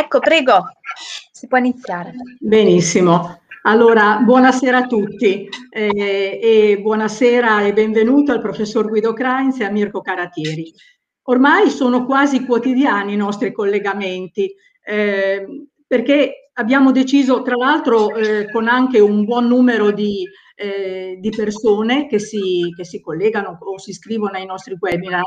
Ecco, prego, si può iniziare. Benissimo. Allora, buonasera a tutti eh, e buonasera e benvenuto al professor Guido Krainz e a Mirko Caratieri. Ormai sono quasi quotidiani i nostri collegamenti eh, perché abbiamo deciso, tra l'altro, eh, con anche un buon numero di, eh, di persone che si, che si, collegano o si iscrivono ai nostri webinar,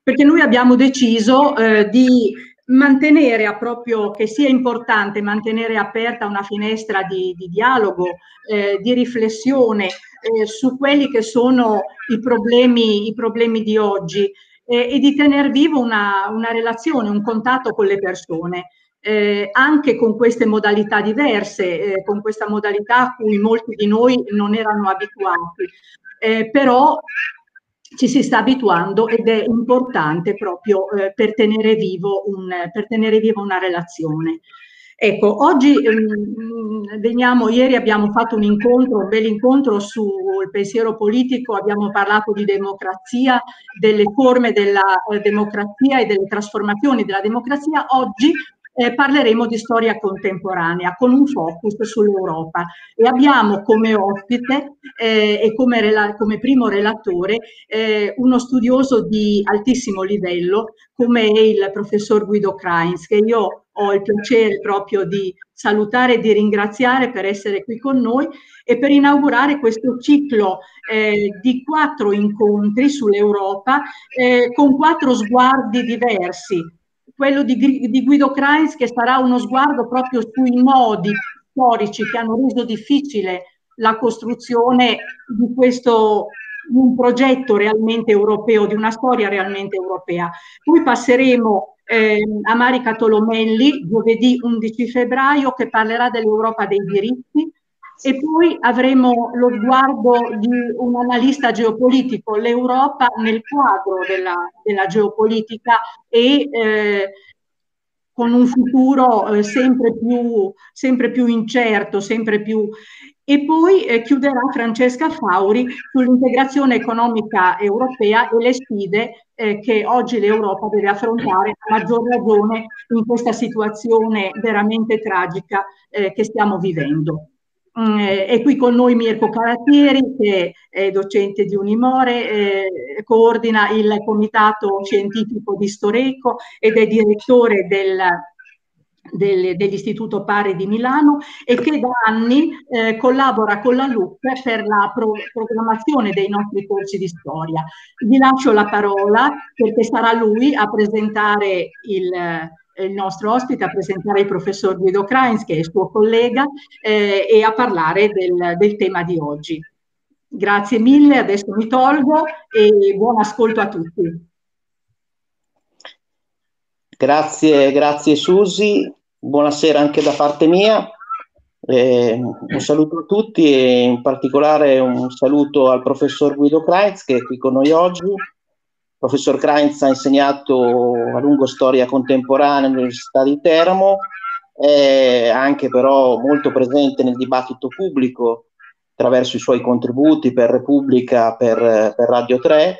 perché noi abbiamo deciso eh, di mantenere a proprio, che sia importante mantenere aperta una finestra di, di dialogo, eh, di riflessione eh, su quelli che sono i problemi, i problemi di oggi eh, e di tenere vivo una, una, relazione, un contatto con le persone. Eh, anche con queste modalità diverse, eh, con questa modalità a cui molti di noi non erano abituati, eh, però ci si sta abituando ed è importante proprio eh, per, tenere vivo un, per, tenere vivo una relazione. Ecco, oggi mh, ehm, veniamo, ieri abbiamo fatto un incontro, un bel incontro sul pensiero politico, abbiamo parlato di democrazia, delle forme della eh, democrazia e delle trasformazioni della democrazia. Oggi eh, parleremo di storia contemporanea con un focus sull'Europa e abbiamo come ospite eh, e come, rela- come, primo relatore eh, uno studioso di altissimo livello come è il professor Guido Kreins che io ho il piacere proprio di salutare e di ringraziare per essere qui con noi e per inaugurare questo ciclo eh, di quattro incontri sull'Europa eh, con quattro sguardi diversi quello di, di Guido Kreis che sarà uno sguardo proprio sui nodi storici che hanno reso difficile la costruzione di questo di un progetto realmente europeo, di una storia realmente europea. Poi passeremo eh, a Marica Tolomelli giovedì 11 febbraio che parlerà dell'Europa dei diritti e poi avremo lo sguardo di un analista geopolitico, l'Europa nel quadro della, della geopolitica e eh, con un futuro eh, sempre, più, sempre più incerto, sempre più e poi eh, chiuderà Francesca Fauri sull'integrazione economica europea e le sfide eh, che oggi l'Europa deve affrontare a maggior ragione in questa situazione veramente tragica eh, che stiamo vivendo è mm, eh, qui con noi Mirko Carattieri, che è docente di Unimore, eh, coordina il comitato scientifico di Storeco ed è direttore del del, dell'Istituto Pari di Milano e che da anni eh, collabora con la LUP per la pro- programmazione dei nostri corsi di storia. Vi lascio la parola perché sarà lui a presentare il, il nostro ospite a presentare il professor Guido Krains, che è il suo collega, eh, e a parlare del, del tema di oggi. Grazie mille, adesso mi tolgo e buon ascolto a tutti. Grazie, grazie Susi, buonasera anche da parte mia. Eh, un saluto a tutti e in particolare un saluto al professor Guido Kreitz che è qui con noi oggi professor Krainz ha insegnato a lungo storia contemporanea all'Università di Teramo, è anche però molto presente nel dibattito pubblico attraverso i suoi contributi per Repubblica, per, per Radio 3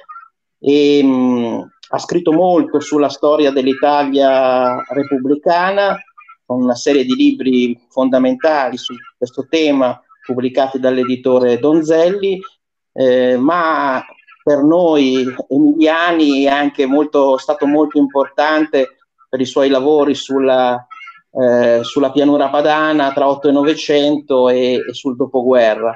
e mh, ha scritto molto sulla storia dell'Italia repubblicana con una serie di libri fondamentali su questo tema pubblicati dall'editore Donzelli, eh, ma per noi emiliani è anche molto, stato molto importante per i suoi lavori sulla, eh, sulla pianura padana tra 8 e 900 e, e sul dopoguerra.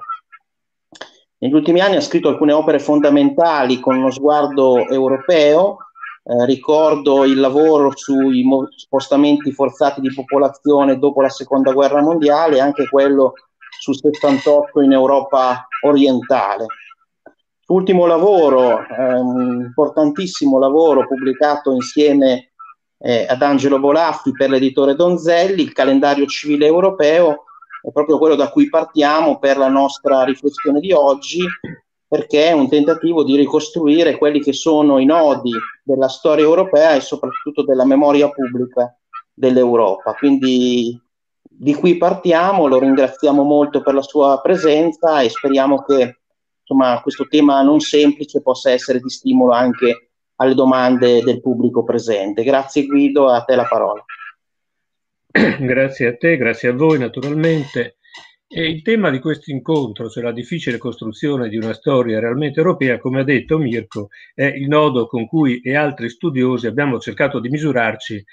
Negli ultimi anni ha scritto alcune opere fondamentali con uno sguardo europeo, eh, ricordo il lavoro sui mo- spostamenti forzati di popolazione dopo la seconda guerra mondiale e anche quello sul 78 in Europa orientale ultimo lavoro, eh, un importantissimo lavoro pubblicato insieme eh, ad Angelo Bolaffi per l'editore Donzelli, il calendario civile europeo, è proprio quello da cui partiamo per la nostra riflessione di oggi, perché è un tentativo di ricostruire quelli che sono i nodi della storia europea e soprattutto della memoria pubblica dell'Europa. Quindi di qui partiamo, lo ringraziamo molto per la sua presenza e speriamo che insomma, questo tema non semplice possa essere di stimolo anche alle domande del pubblico presente. Grazie Guido, a te la parola. Grazie a te, grazie a voi naturalmente. E il tema di questo incontro cioè la difficile costruzione di una storia realmente europea, come ha detto Mirko, è il nodo con cui e altri studiosi abbiamo cercato di misurarci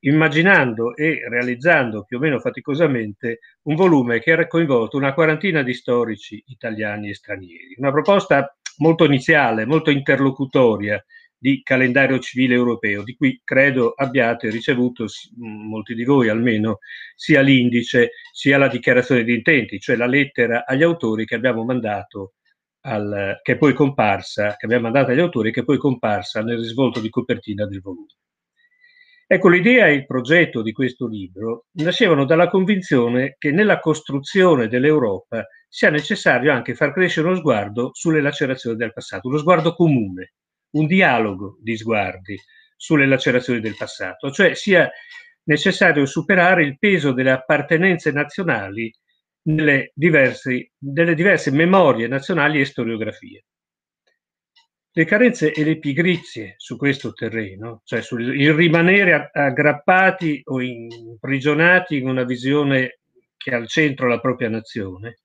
immaginando e realizzando più o meno faticosamente un volume che era coinvolto una quarantina di storici italiani e stranieri. Una proposta molto iniziale, molto interlocutoria di calendario civile europeo, di cui credo abbiate ricevuto, molti di voi almeno, sia l'indice sia la dichiarazione di intenti, cioè la lettera agli autori che abbiamo mandato al, che poi comparsa, che abbiamo mandato agli autori, che poi comparsa nel risvolto di copertina del volume. Ecco, l'idea e il progetto di questo libro nascevano dalla convinzione che nella costruzione dell'Europa sia necessario anche far crescere uno sguardo sulle lacerazioni del passato, uno sguardo comune, un dialogo di sguardi sulle lacerazioni del passato, cioè sia necessario superare il peso delle appartenenze nazionali nelle diverse, delle diverse memorie nazionali e storiografie le carenze e le pigrizie su questo terreno, cioè sul, il rimanere aggrappati o imprigionati in una visione che ha al centro la propria nazione,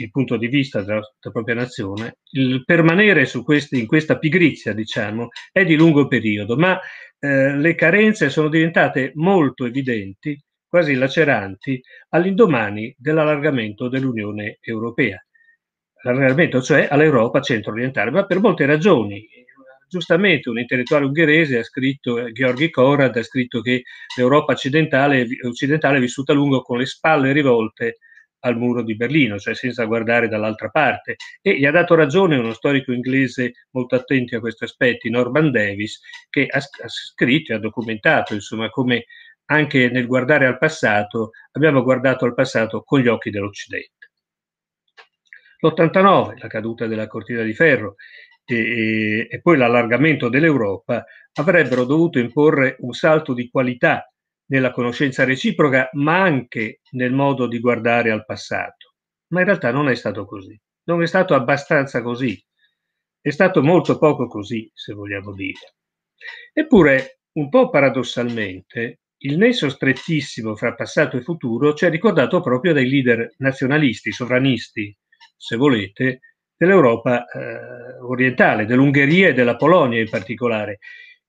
il punto di vista della, della propria nazione, il permanere questi, in questa pigrizia, diciamo, è di lungo periodo, ma eh, le carenze sono diventate molto evidenti, quasi laceranti, all'indomani dell'allargamento dell'Unione Europea allargamento, cioè all'Europa centro-orientale, ma per molte ragioni. Giustamente un intellettuale ungherese ha scritto, eh, Gheorghi Korad, ha scritto che l'Europa occidentale, occidentale è vissuta a lungo con le spalle rivolte al muro di Berlino, cioè senza guardare dall'altra parte. E gli ha dato ragione uno storico inglese molto attento a questi aspetti, Norman Davis, che ha, ha scritto e ha documentato insomma, come anche nel guardare al passato abbiamo guardato al passato con gli occhi dell'Occidente. L'89, la caduta della cortina di ferro e, e poi l'allargamento dell'Europa avrebbero dovuto imporre un salto di qualità nella conoscenza reciproca, ma anche nel modo di guardare al passato. Ma in realtà non è stato così. Non è stato abbastanza così. È stato molto poco così, se vogliamo dire. Eppure, un po' paradossalmente, il nesso strettissimo fra passato e futuro ci è ricordato proprio dai leader nazionalisti, sovranisti, se volete, dell'Europa eh, orientale, dell'Ungheria e della Polonia in particolare,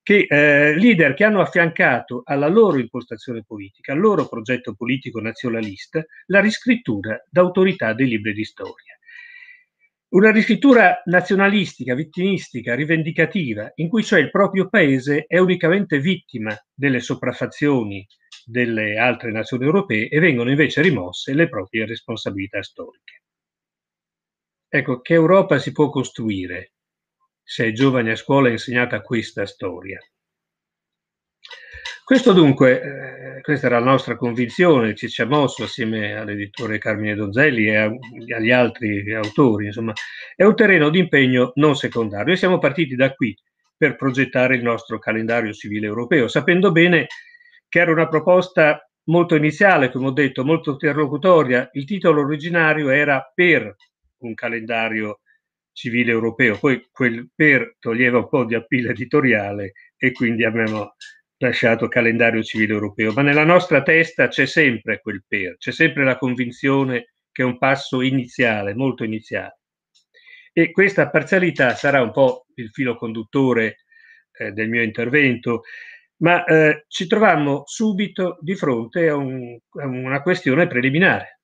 che eh, leader che hanno affiancato alla loro impostazione politica, al loro progetto politico nazionalista, la riscrittura d'autorità dei libri di storia. Una riscrittura nazionalistica, vittimistica, rivendicativa, in cui cioè il proprio paese è unicamente vittima delle sopraffazioni delle altre nazioni europee e vengono invece rimosse le proprie responsabilità storiche. Ecco, che Europa si può costruire se ai giovani a scuola è insegnata questa storia? Questo dunque, eh, questa era la nostra convinzione, ci ci ha mosso assieme all'editore Carmine Donzelli e a, agli altri autori, insomma, è un terreno di impegno non secondario. e siamo partiti da qui per progettare il nostro calendario civile europeo, sapendo bene che era una proposta molto iniziale, come ho detto, molto interlocutoria. Il titolo originario era per un calendario civile europeo. Poi quel per toglieva un po' di appeal editoriale e quindi abbiamo lasciato calendario civile europeo. Ma nella nostra testa c'è sempre quel per, c'è sempre la convinzione che è un passo iniziale, molto iniziale. E questa parzialità sarà un po' il filo conduttore eh, del mio intervento, ma eh, ci troviamo subito di fronte a, un, a una questione preliminare,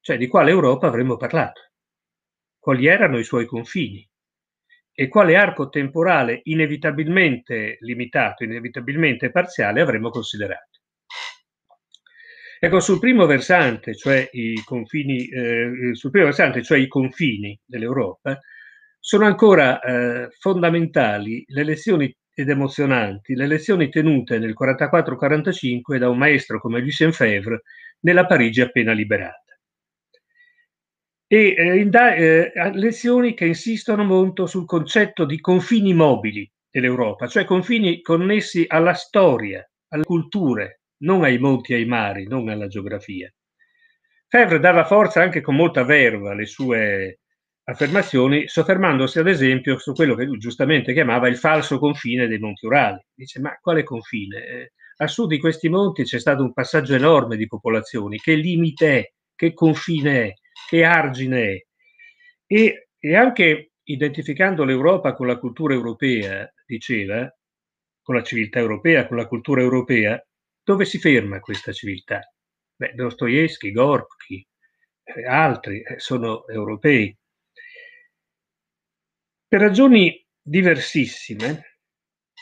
cioè di quale Europa avremmo parlato quali erano i suoi confini e quale arco temporale inevitabilmente limitato, inevitabilmente parziale avremmo considerato. Ecco, sul primo versante, cioè i confini, eh, cioè confini dell'Europa, sono ancora eh, fondamentali le lezioni ed emozionanti, le lezioni tenute nel 44-45 da un maestro come Lucien Febvre nella Parigi appena liberata e eh, inda- eh, lezioni che insistono molto sul concetto di confini mobili dell'Europa, cioè confini connessi alla storia, alle culture, non ai monti e ai mari, non alla geografia. Fevre dava forza anche con molta verva alle sue affermazioni, soffermandosi ad esempio su quello che lui giustamente chiamava il falso confine dei monti Urali. Dice, ma quale confine? Eh, a sud di questi monti c'è stato un passaggio enorme di popolazioni. Che limite è? Che confine è? e argine e, e anche identificando l'Europa con la cultura europea, diceva, con la civiltà europea, con la cultura europea, dove si ferma questa civiltà? Beh, Dostoevsky, Gorky, eh, altri eh, sono europei. Per ragioni diversissime,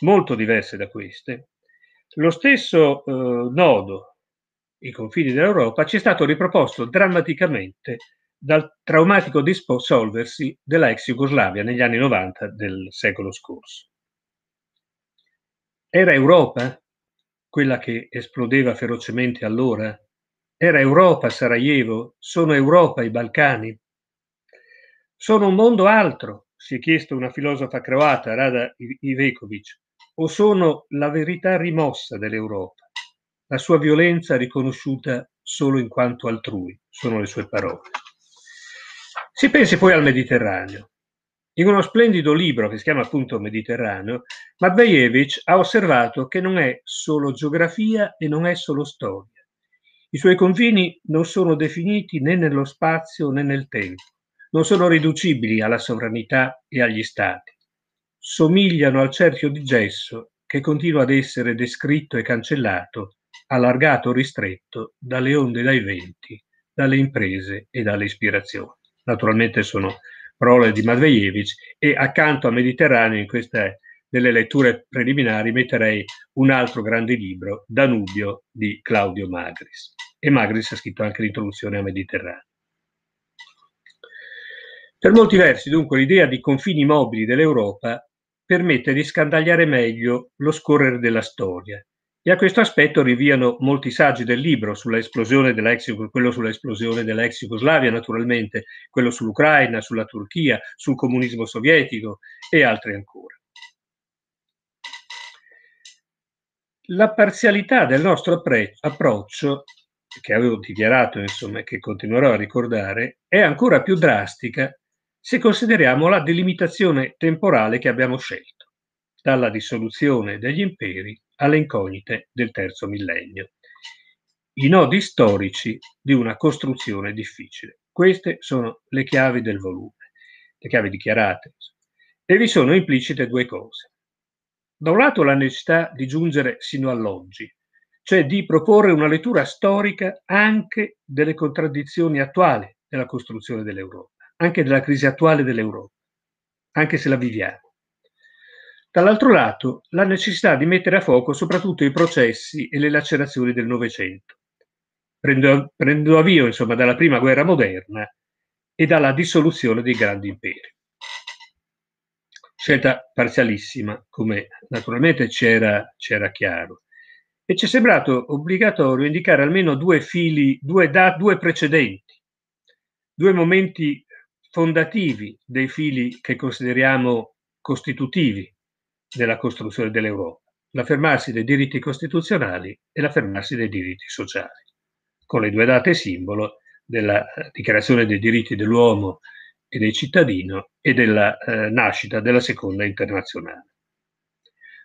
molto diverse da queste, lo stesso eh, nodo i confini dell'Europa, ci è stato riproposto drammaticamente dal traumatico dissolversi della ex Jugoslavia negli anni 90 del secolo scorso. Era Europa quella che esplodeva ferocemente allora? Era Europa Sarajevo? Sono Europa i Balcani? Sono un mondo altro, si è chiesto una filosofa croata, Rada Ivekovic, o sono la verità rimossa dell'Europa? la sua violenza riconosciuta solo in quanto altrui, sono le sue parole. Si pensi poi al Mediterraneo. In uno splendido libro che si chiama appunto Mediterraneo, Matveevich ha osservato che non è solo geografia e non è solo storia. I suoi confini non sono definiti né nello spazio né nel tempo, non sono riducibili alla sovranità e agli stati. Somigliano al cerchio di gesso che continua ad essere descritto e cancellato allargato o ristretto dalle onde dai venti, dalle imprese e dalle ispirazioni. Naturalmente sono parole di Matvejevic e accanto a Mediterraneo in queste delle letture preliminari metterei un altro grande libro, Danubio di Claudio Magris. E Magris ha scritto anche l'introduzione a Mediterraneo. Per molti versi, dunque, l'idea di confini mobili dell'Europa permette di scandagliare meglio lo scorrere della storia e a questo aspetto riviano molti saggi del libro, della ex, quello sull'esplosione della ex Jugoslavia naturalmente, quello sull'Ucraina, sulla Turchia, sul comunismo sovietico e altri ancora. La parzialità del nostro approccio, che avevo dichiarato e che continuerò a ricordare, è ancora più drastica se consideriamo la delimitazione temporale che abbiamo scelto, dalla dissoluzione degli imperi alle incognite del terzo millennio. I nodi storici di una costruzione difficile. Queste sono le chiavi del volume, le chiavi dichiarate. E vi sono implicite due cose. Da un lato la necessità di giungere sino all'oggi, cioè di proporre una lettura storica anche delle contraddizioni attuali della costruzione dell'Europa, anche della crisi attuale dell'Europa, anche se la viviamo. Dall'altro lato, la necessità di mettere a fuoco soprattutto i processi e le lacerazioni del Novecento. Prendendo avvio, insomma, dalla prima guerra moderna e dalla dissoluzione dei grandi imperi. Scelta parzialissima, come naturalmente c'era, c'era chiaro. E ci è sembrato obbligatorio indicare almeno due fili, due, da, due precedenti, due momenti fondativi dei fili che consideriamo costitutivi della costruzione dell'Europa, l'affermarsi dei diritti costituzionali e l'affermarsi dei diritti sociali, con le due date simbolo della eh, dichiarazione dei diritti dell'uomo e del cittadino e della eh, nascita della seconda internazionale.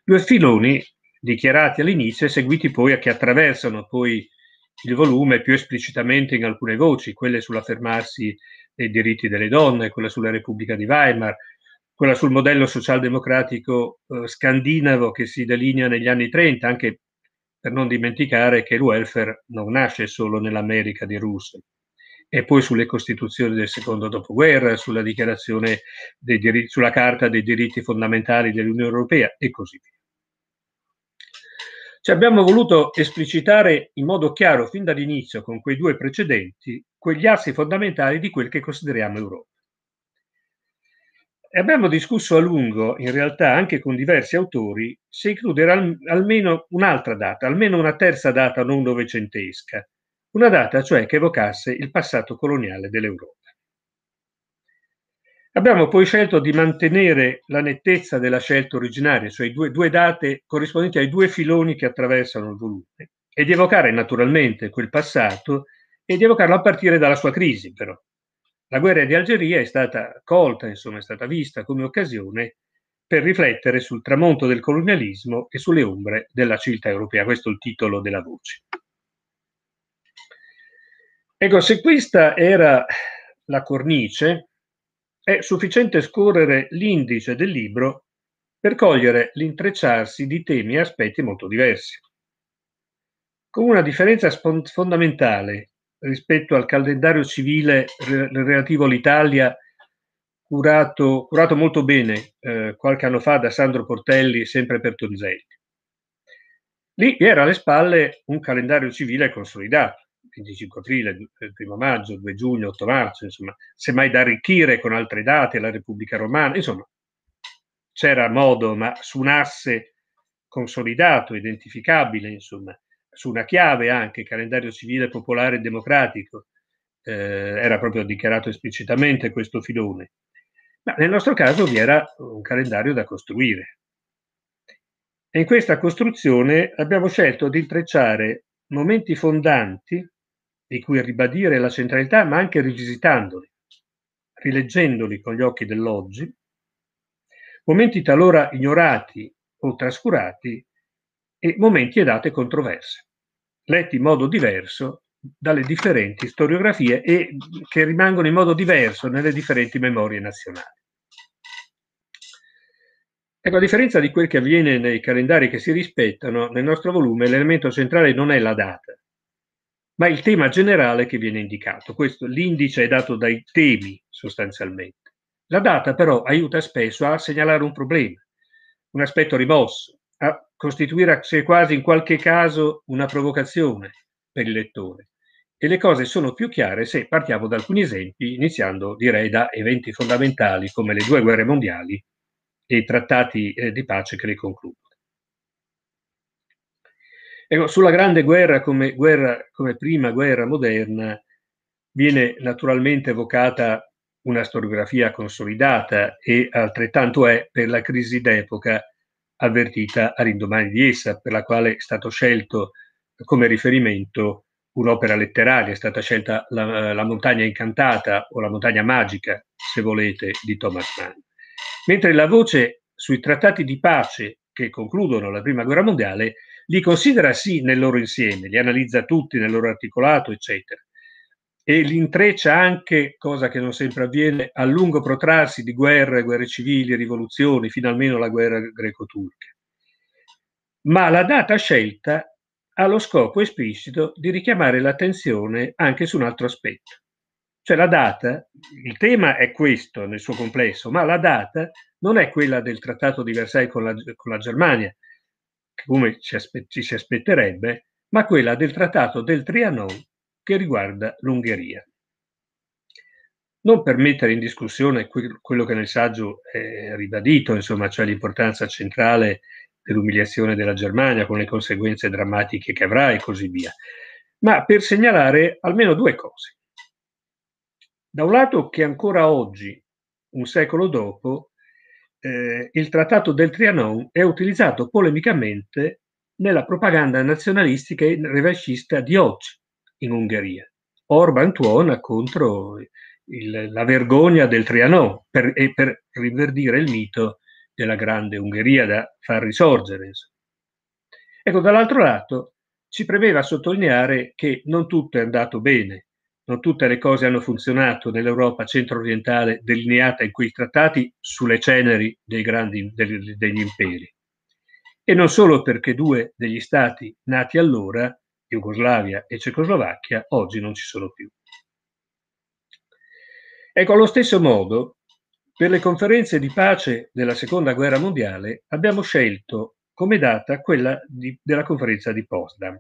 Due filoni dichiarati all'inizio e seguiti poi a che attraversano poi il volume più esplicitamente in alcune voci, quelle sull'affermarsi dei diritti delle donne, quella sulla Repubblica di Weimar, quella sul modello socialdemocratico eh, scandinavo che si delinea negli anni 30, anche per non dimenticare che il welfare non nasce solo nell'America di Roosevelt, e poi sulle costituzioni del secondo dopoguerra, sulla dichiarazione dei diritti, sulla carta dei diritti fondamentali dell'Unione Europea e così via. Ci abbiamo voluto esplicitare in modo chiaro fin dall'inizio con quei due precedenti quegli assi fondamentali di quel che consideriamo Europa e abbiamo discusso a lungo, in realtà anche con diversi autori, se includere al, almeno un'altra data, almeno una terza data non novecentesca, una data cioè che evocasse il passato coloniale dell'Europa. Abbiamo poi scelto di mantenere la nettezza della scelta originaria, cioè due, due date corrispondenti ai due filoni che attraversano il volume, e di evocare naturalmente quel passato e di evocarlo a partire dalla sua crisi, però, la guerra di Algeria è stata colta, insomma, è stata vista come occasione per riflettere sul tramonto del colonialismo e sulle ombre della civiltà europea. Questo è il titolo della voce. Ecco, se questa era la cornice, è sufficiente scorrere l'indice del libro per cogliere l'intrecciarsi di temi e aspetti molto diversi, con una differenza fondamentale rispetto al calendario civile re- relativo all'Italia curato, curato molto bene eh, qualche anno fa da Sandro Portelli, sempre per Tonzelli. Lì vi era alle spalle un calendario civile consolidato, 25 aprile, 1 eh, maggio, 2 giugno, 8 marzo, insomma, semmai da arricchire con altre date la Repubblica Romana, insomma, c'era modo, ma su un asse consolidato, identificabile, insomma, su una chiave anche, calendario civile popolare e democratico, eh, era proprio dichiarato esplicitamente questo filone, ma nel nostro caso vi era un calendario da costruire. E in questa costruzione abbiamo scelto di intrecciare momenti fondanti di cui ribadire la centralità, ma anche rivisitandoli, rileggendoli con gli occhi dell'oggi, momenti talora ignorati o trascurati, e momenti e date controverse, letti in modo diverso dalle differenti storiografie e che rimangono in modo diverso nelle differenti memorie nazionali. Ecco, a differenza di quel che avviene nei calendari che si rispettano, nel nostro volume l'elemento centrale non è la data, ma il tema generale che viene indicato. Questo, l'indice è dato dai temi sostanzialmente. La data però aiuta spesso a segnalare un problema, un aspetto rimosso, costituire se quasi in qualche caso una provocazione per il lettore. E le cose sono più chiare se partiamo da alcuni esempi, iniziando direi da eventi fondamentali come le due guerre mondiali e i trattati eh, di pace che le concludono. Ecco, sulla grande guerra come, guerra come prima guerra moderna viene naturalmente evocata una storiografia consolidata e altrettanto è per la crisi d'epoca avvertita all'indomani di essa, per la quale è stato scelto come riferimento un'opera letteraria, è stata scelta la, la, montagna incantata o la montagna magica, se volete, di Thomas Mann. Mentre la voce sui trattati di pace che concludono la Prima Guerra Mondiale li considera sì nel loro insieme, li analizza tutti nel loro articolato, eccetera, e l'intreccia anche, cosa che non sempre avviene, a lungo protrarsi di guerre, guerre civili, rivoluzioni, fino almeno la guerra greco-turca. Ma la data scelta ha lo scopo esplicito di richiamare l'attenzione anche su un altro aspetto. Cioè la data, il tema è questo nel suo complesso, ma la data non è quella del trattato di Versailles con la, con la Germania, come ci, aspe- ci si aspetterebbe, ma quella del trattato del Trianon che riguarda l'Ungheria. Non per mettere in discussione quello che nel saggio è ribadito, insomma, cioè l'importanza centrale dell'umiliazione della Germania con le conseguenze drammatiche che avrà e così via, ma per segnalare almeno due cose. Da un lato che ancora oggi, un secolo dopo, eh, il trattato del Trianon è utilizzato polemicamente nella propaganda nazionalistica e revascista di oggi, in Ungheria. Orban tuona contro il, la vergogna del Trianon per, e per rinverdire il mito della grande Ungheria da far risorgere. Ecco, dall'altro lato ci premeva sottolineare che non tutto è andato bene, non tutte le cose hanno funzionato nell'Europa centro-orientale delineata in quei trattati sulle ceneri dei grandi, degli imperi. E non solo perché due degli stati nati allora Jugoslavia e Cecoslovacchia oggi non ci sono più. Ecco, allo stesso modo, per le conferenze di pace della Seconda Guerra Mondiale abbiamo scelto come data quella di, della conferenza di Potsdam,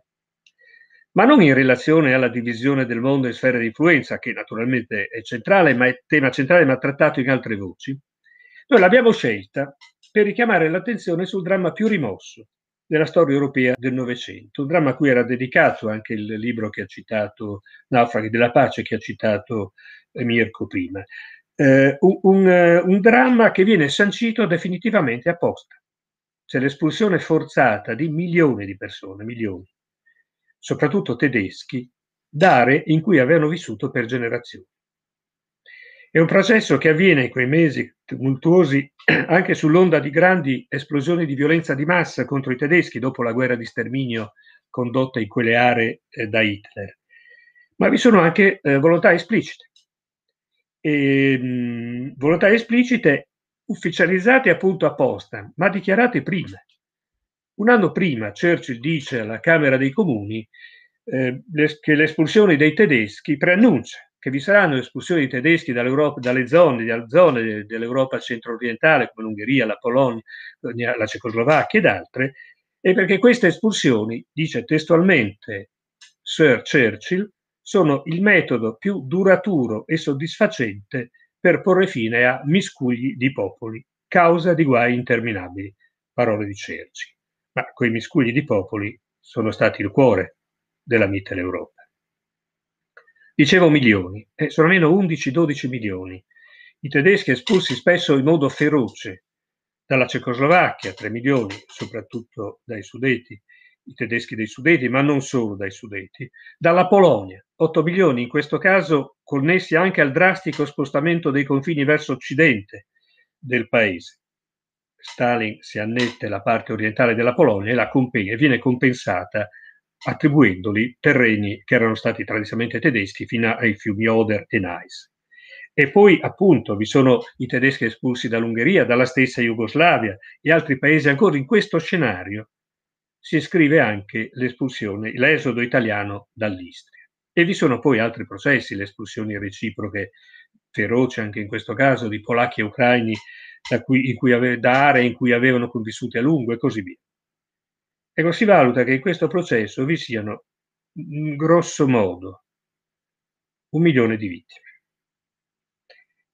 ma non in relazione alla divisione del mondo in sfere di influenza, che naturalmente è centrale, ma è tema centrale, ma trattato in altre voci. Noi l'abbiamo scelta per richiamare l'attenzione sul dramma più rimosso, della storia europea del Novecento, un dramma a cui era dedicato anche il libro che ha citato, Naufraghi della pace, che ha citato eh, Mirko prima. Eh, un, eh, un, dramma che viene sancito definitivamente apposta. C'è l'espulsione forzata di milioni di persone, milioni, soprattutto tedeschi, da aree in cui avevano vissuto per generazioni. È un processo che avviene in quei mesi tumultuosi anche sull'onda di grandi esplosioni di violenza di massa contro i tedeschi dopo la guerra di sterminio condotta in quelle aree eh, da Hitler. Ma vi sono anche eh, volontà esplicite. E, ehm, mh, volontà esplicite ufficializzate appunto apposta, ma dichiarate prima. Un anno prima Churchill dice alla Camera dei Comuni eh, che l'espulsione dei tedeschi preannuncia che vi saranno espulsioni di tedeschi dalle zone, zone dell'Europa centro-orientale, come l'Ungheria, la Polonia, la Cecoslovacchia ed altre, e perché queste espulsioni, dice testualmente Sir Churchill, sono il metodo più duraturo e soddisfacente per porre fine a miscugli di popoli, causa di guai interminabili. Parole di Churchill. Ma quei miscugli di popoli sono stati il cuore della Mitteleuropa. Dicevo milioni, e sono almeno 11-12 milioni. I tedeschi espulsi spesso in modo feroce dalla Cecoslovacchia, 3 milioni, soprattutto dai sudeti, i tedeschi dei sudeti, ma non solo dai sudeti, dalla Polonia, 8 milioni in questo caso connessi anche al drastico spostamento dei confini verso occidente del paese. Stalin si annette la parte orientale della Polonia e, la comp- e viene compensata attribuendoli terreni che erano stati tradizionalmente tedeschi fino ai fiumi Oder e Neisse. E poi appunto vi sono i tedeschi espulsi dall'Ungheria, dalla stessa Jugoslavia e altri paesi ancora. In questo scenario si iscrive anche l'espulsione, l'esodo italiano dall'Istria. E vi sono poi altri processi, le espulsioni reciproche, feroci anche in questo caso, di polacchi e ucraini da, cui, in cui ave, da aree in cui avevano convissuti a lungo e così via. Ecco, si valuta che in questo processo vi siano, grosso modo, un milione di vittime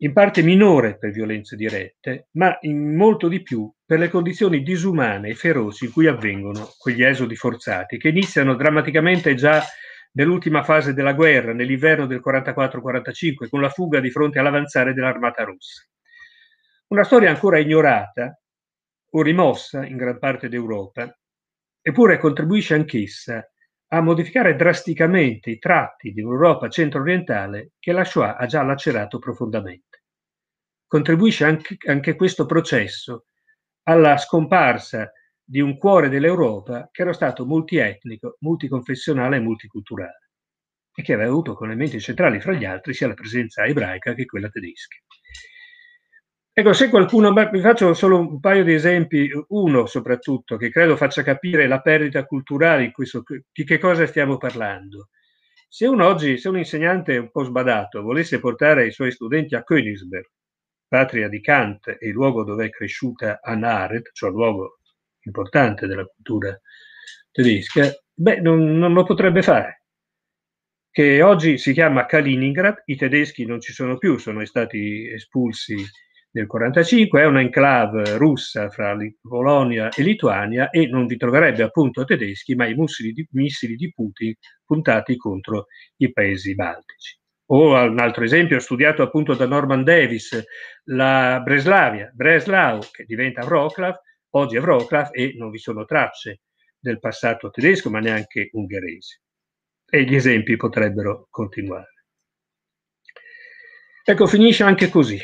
in parte minore per violenze dirette, ma in molto di più per le condizioni disumane e feroci in cui avvengono quegli esodi forzati, che iniziano drammaticamente già nell'ultima fase della guerra, nell'inverno del 44-45, con la fuga di fronte all'avanzare dell'armata russa. Una storia ancora ignorata o rimossa in gran parte d'Europa, eppure contribuisce anch'essa a modificare drasticamente i tratti di un'Europa centro-orientale che la Shoah ha già lacerato profondamente. Contribuisce anche, anche questo processo alla scomparsa di un cuore dell'Europa che era stato multietnico, multiconfessionale e multiculturale e che aveva avuto come elementi centrali, fra gli altri, sia la presenza ebraica che quella tedesca. Ecco, se qualcuno, vi faccio solo un paio di esempi, uno soprattutto, che credo faccia capire la perdita culturale so, di che cosa stiamo parlando. Se uno oggi, se un insegnante un po' sbadato volesse portare i suoi studenti a Königsberg, patria di Kant e il luogo dove è cresciuta Anna Arendt, cioè un luogo importante della cultura tedesca, beh, non, non, lo potrebbe fare. Che oggi si chiama Kaliningrad, i tedeschi non ci sono più, sono stati espulsi del 1945, è un'enclave russa fra Polonia e Lituania e non vi troverebbe appunto tedeschi, ma i missili di, missili di Putin puntati contro i paesi baltici. O un altro esempio studiato appunto da Norman Davis, la Breslavia, Breslau che diventa Wroclaw, oggi è Wroclaw e non vi sono tracce del passato tedesco ma neanche ungherese. E gli esempi potrebbero continuare. Ecco, finisce anche così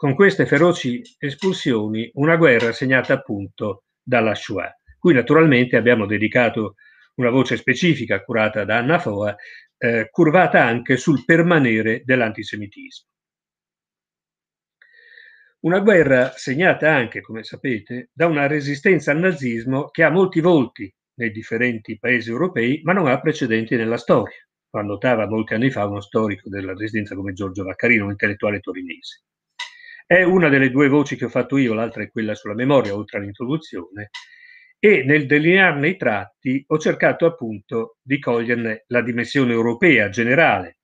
con queste feroci espulsioni una guerra segnata appunto dalla Shoah, cui naturalmente abbiamo dedicato una voce specifica curata da Anna Foa, eh, curvata anche sul permanere dell'antisemitismo. Una guerra segnata anche, come sapete, da una resistenza al nazismo che ha molti volti nei differenti paesi europei, ma non ha precedenti nella storia. Lo annotava molti anni fa uno storico della resistenza come Giorgio Vaccarino, un intellettuale torinese. È una delle due voci che ho fatto io, l'altra è quella sulla memoria, oltre all'introduzione, e nel delinearne i tratti ho cercato appunto di coglierne la dimensione europea generale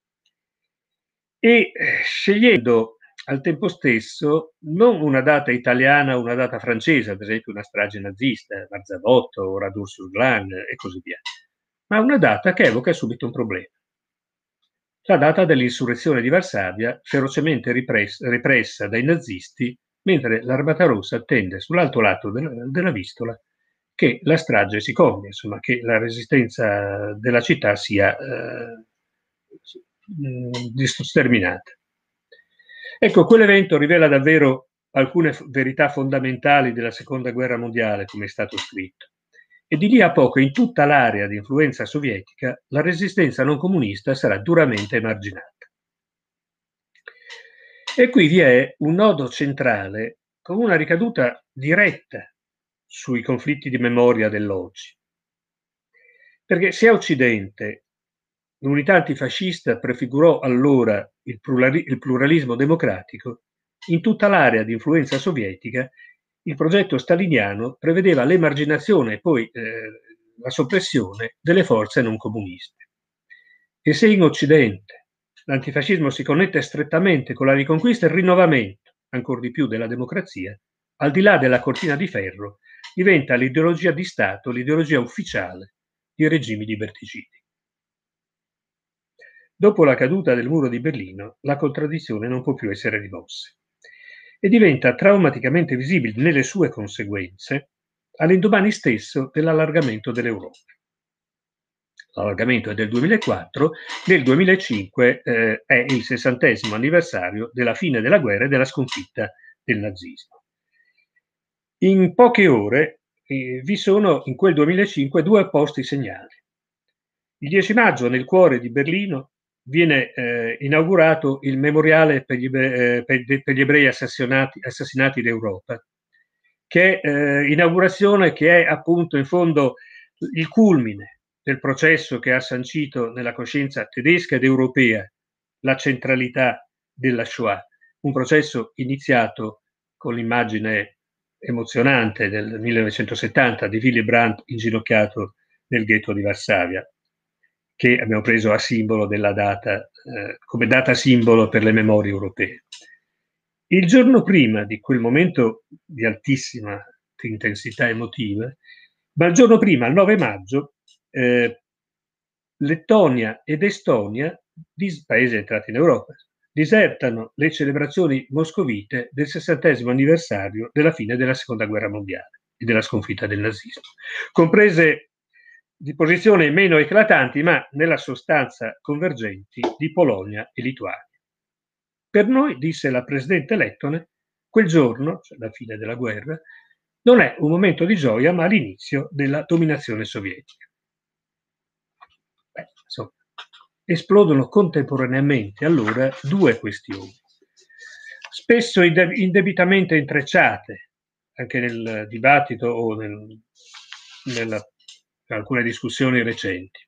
e eh, scegliendo al tempo stesso non una data italiana una data francese, ad esempio una strage nazista, Marzabotto, Radur sur Glan e così via, ma una data che evoca subito un problema la data dell'insurrezione di Varsavia, ferocemente repressa dai nazisti, mentre l'Armata Rossa attende sull'altro lato della vistola che la strage si coglie, insomma, che la resistenza della città sia eh, sterminata. Ecco, quell'evento rivela davvero alcune verità fondamentali della Seconda Guerra Mondiale, come è stato scritto e di lì a poco in tutta l'area di influenza sovietica la resistenza non comunista sarà duramente emarginata. E qui vi è un nodo centrale con una ricaduta diretta sui conflitti di memoria dell'oggi. Perché se a Occidente l'unità antifascista prefigurò allora il, pluralismo democratico, in tutta l'area di influenza sovietica il progetto staliniano prevedeva l'emarginazione e poi eh, la soppressione delle forze non comuniste. E se in Occidente l'antifascismo si connette strettamente con la riconquista e il rinnovamento, ancor di più della democrazia, al di là della cortina di ferro, diventa l'ideologia di Stato, l'ideologia ufficiale di regimi liberticidi. Dopo la caduta del muro di Berlino, la contraddizione non può più essere rimossa e diventa traumaticamente visibile nelle sue conseguenze all'indomani stesso dell'allargamento dell'Europa. L'allargamento è del 2004, nel 2005 eh, è il sessantesimo anniversario della fine della guerra e della sconfitta del nazismo. In poche ore eh, vi sono in quel 2005 due opposti segnali. Il 10 maggio nel cuore di Berlino viene eh, inaugurato il memoriale per gli, eh, per, per gli ebrei assassinati, assassinati d'Europa, che eh, inaugurazione che è appunto in fondo il culmine del processo che ha sancito nella coscienza tedesca ed europea la centralità della Shoah, un processo iniziato con l'immagine emozionante del 1970 di Willy Brandt inginocchiato nel ghetto di Varsavia che abbiamo preso a simbolo della data, eh, come data simbolo per le memorie europee. Il giorno prima di quel momento di altissima intensità emotiva, ma il giorno prima, il 9 maggio, eh, Lettonia ed Estonia, paesi entrati in Europa, disertano le celebrazioni moscovite del 60 anniversario della fine della Seconda Guerra Mondiale e della sconfitta del nazismo, comprese di posizioni meno eclatanti ma nella sostanza convergenti di Polonia e Lituania. Per noi, disse la presidente Lettone, quel giorno, cioè la fine della guerra, non è un momento di gioia ma l'inizio della dominazione sovietica. Beh, insomma, esplodono contemporaneamente allora due questioni, spesso indebitamente intrecciate, anche nel dibattito o nel, nella alcune discussioni recenti.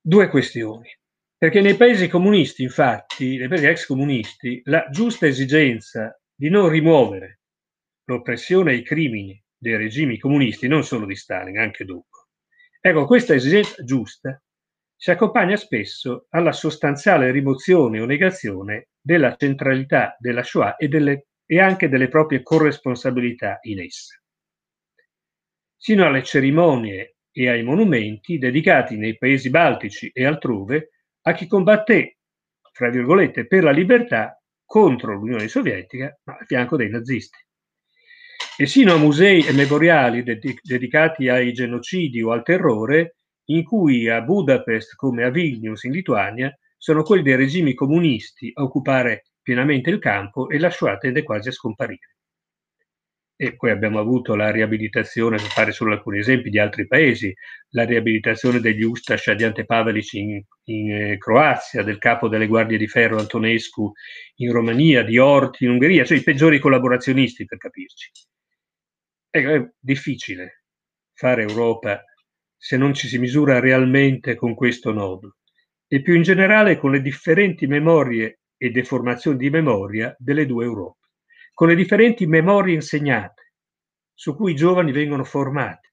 Due questioni. Perché nei paesi comunisti, infatti, nei paesi ex comunisti, la giusta esigenza di non rimuovere l'oppressione e i crimini dei regimi comunisti, non solo di Stalin, anche dopo. Ecco, questa esigenza giusta si accompagna spesso alla sostanziale rimozione o negazione della centralità della Shoah e, delle, e anche delle proprie corresponsabilità in essa sino alle cerimonie e ai monumenti dedicati nei paesi baltici e altrove a chi combatté, fra virgolette, per la libertà contro l'Unione Sovietica, ma a fianco dei nazisti. E sino a musei e memoriali dedic- dedicati ai genocidi o al terrore, in cui a Budapest come a Vilnius in Lituania sono quelli dei regimi comunisti a occupare pienamente il campo e la Shoah tende quasi a scomparire e poi abbiamo avuto la riabilitazione, per fare solo alcuni esempi, di altri paesi, la riabilitazione degli Ustas di Ante in, in eh, Croazia, del capo delle guardie di ferro Antonescu in Romania, di Orti in Ungheria, cioè i peggiori collaborazionisti per capirci. Ecco, è difficile fare Europa se non ci si misura realmente con questo nodo e più in generale con le differenti memorie e deformazioni di memoria delle due Europe con le differenti memorie insegnate, su cui i giovani vengono formati.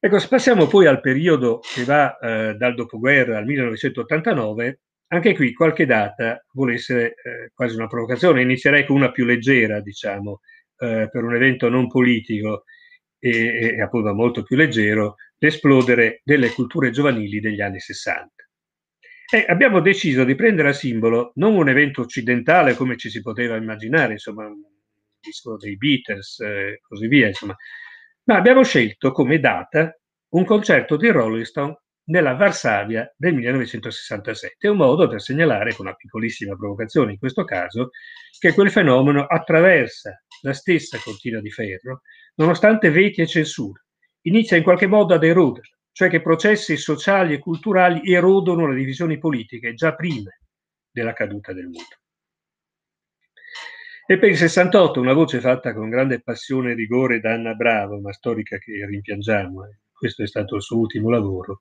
Ecco, passiamo poi al periodo che va eh, dal dopoguerra al 1989, anche qui qualche data vuole essere eh, quasi una provocazione, inizierei con una più leggera, diciamo, eh, per un evento non politico e, e appunto molto più leggero, l'esplodere delle culture giovanili degli anni 60. E eh, abbiamo deciso di prendere a simbolo non un evento occidentale come ci si poteva immaginare, insomma, un disco dei Beatles e eh, così via, insomma, ma abbiamo scelto come data un concerto di Rolling Stone nella Varsavia del 1967, un modo per segnalare con una piccolissima provocazione in questo caso che quel fenomeno attraversa la stessa cortina di ferro nonostante veti e censure, inizia in qualche modo ad erodere cioè che processi sociali e culturali erodono le divisioni politiche già prima della caduta del muro. E per il 68 una voce fatta con grande passione e rigore da Anna Bravo, una storica che rimpiangiamo, eh, questo è stato il suo ultimo lavoro,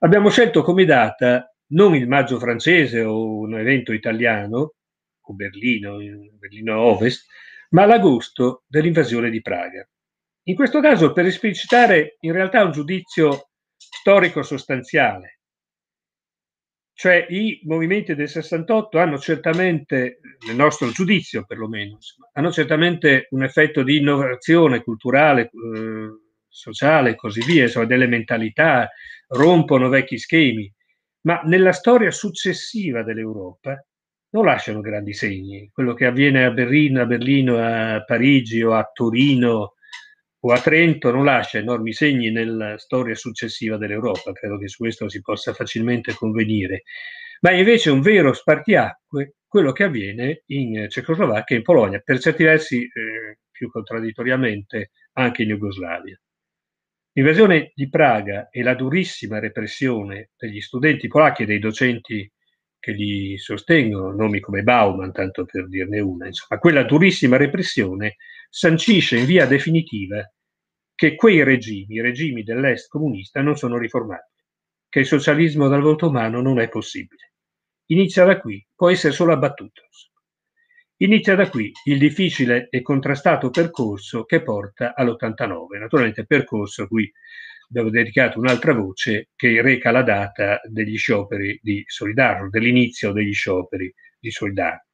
abbiamo scelto come data non il maggio francese o un evento italiano, o Berlino, Berlino Ovest, ma l'agosto dell'invasione di Praga. In questo caso per esplicitare in realtà un giudizio storico-sostanziale. Cioè i movimenti del 68 hanno certamente, nel nostro giudizio perlomeno, insomma, hanno certamente un effetto di innovazione culturale, eh, sociale e così via, insomma, delle mentalità, rompono vecchi schemi, ma nella storia successiva dell'Europa non lasciano grandi segni. Quello che avviene a Berlino, a, Berlino, a Parigi o a Torino o a Trento non lascia enormi segni nella storia successiva dell'Europa, credo che su questo si possa facilmente convenire, ma è invece un vero spartiacque quello che avviene in Cecoslovacchia e in Polonia, per certi versi eh, più contraddittoriamente anche in Jugoslavia. L'invasione di Praga e la durissima repressione degli studenti polacchi e dei docenti che li sostengono, nomi come Bauman, tanto per dirne una, insomma, quella durissima repressione sancisce in via definitiva che quei regimi, i regimi dell'est comunista, non sono riformabili, che il socialismo dal volto umano non è possibile. Inizia da qui, può essere solo abbattuto. Inizia da qui il difficile e contrastato percorso che porta all'89, naturalmente percorso a cui avevo dedicato un'altra voce che reca la data degli scioperi di Solidarno, dell'inizio degli scioperi di Solidarno.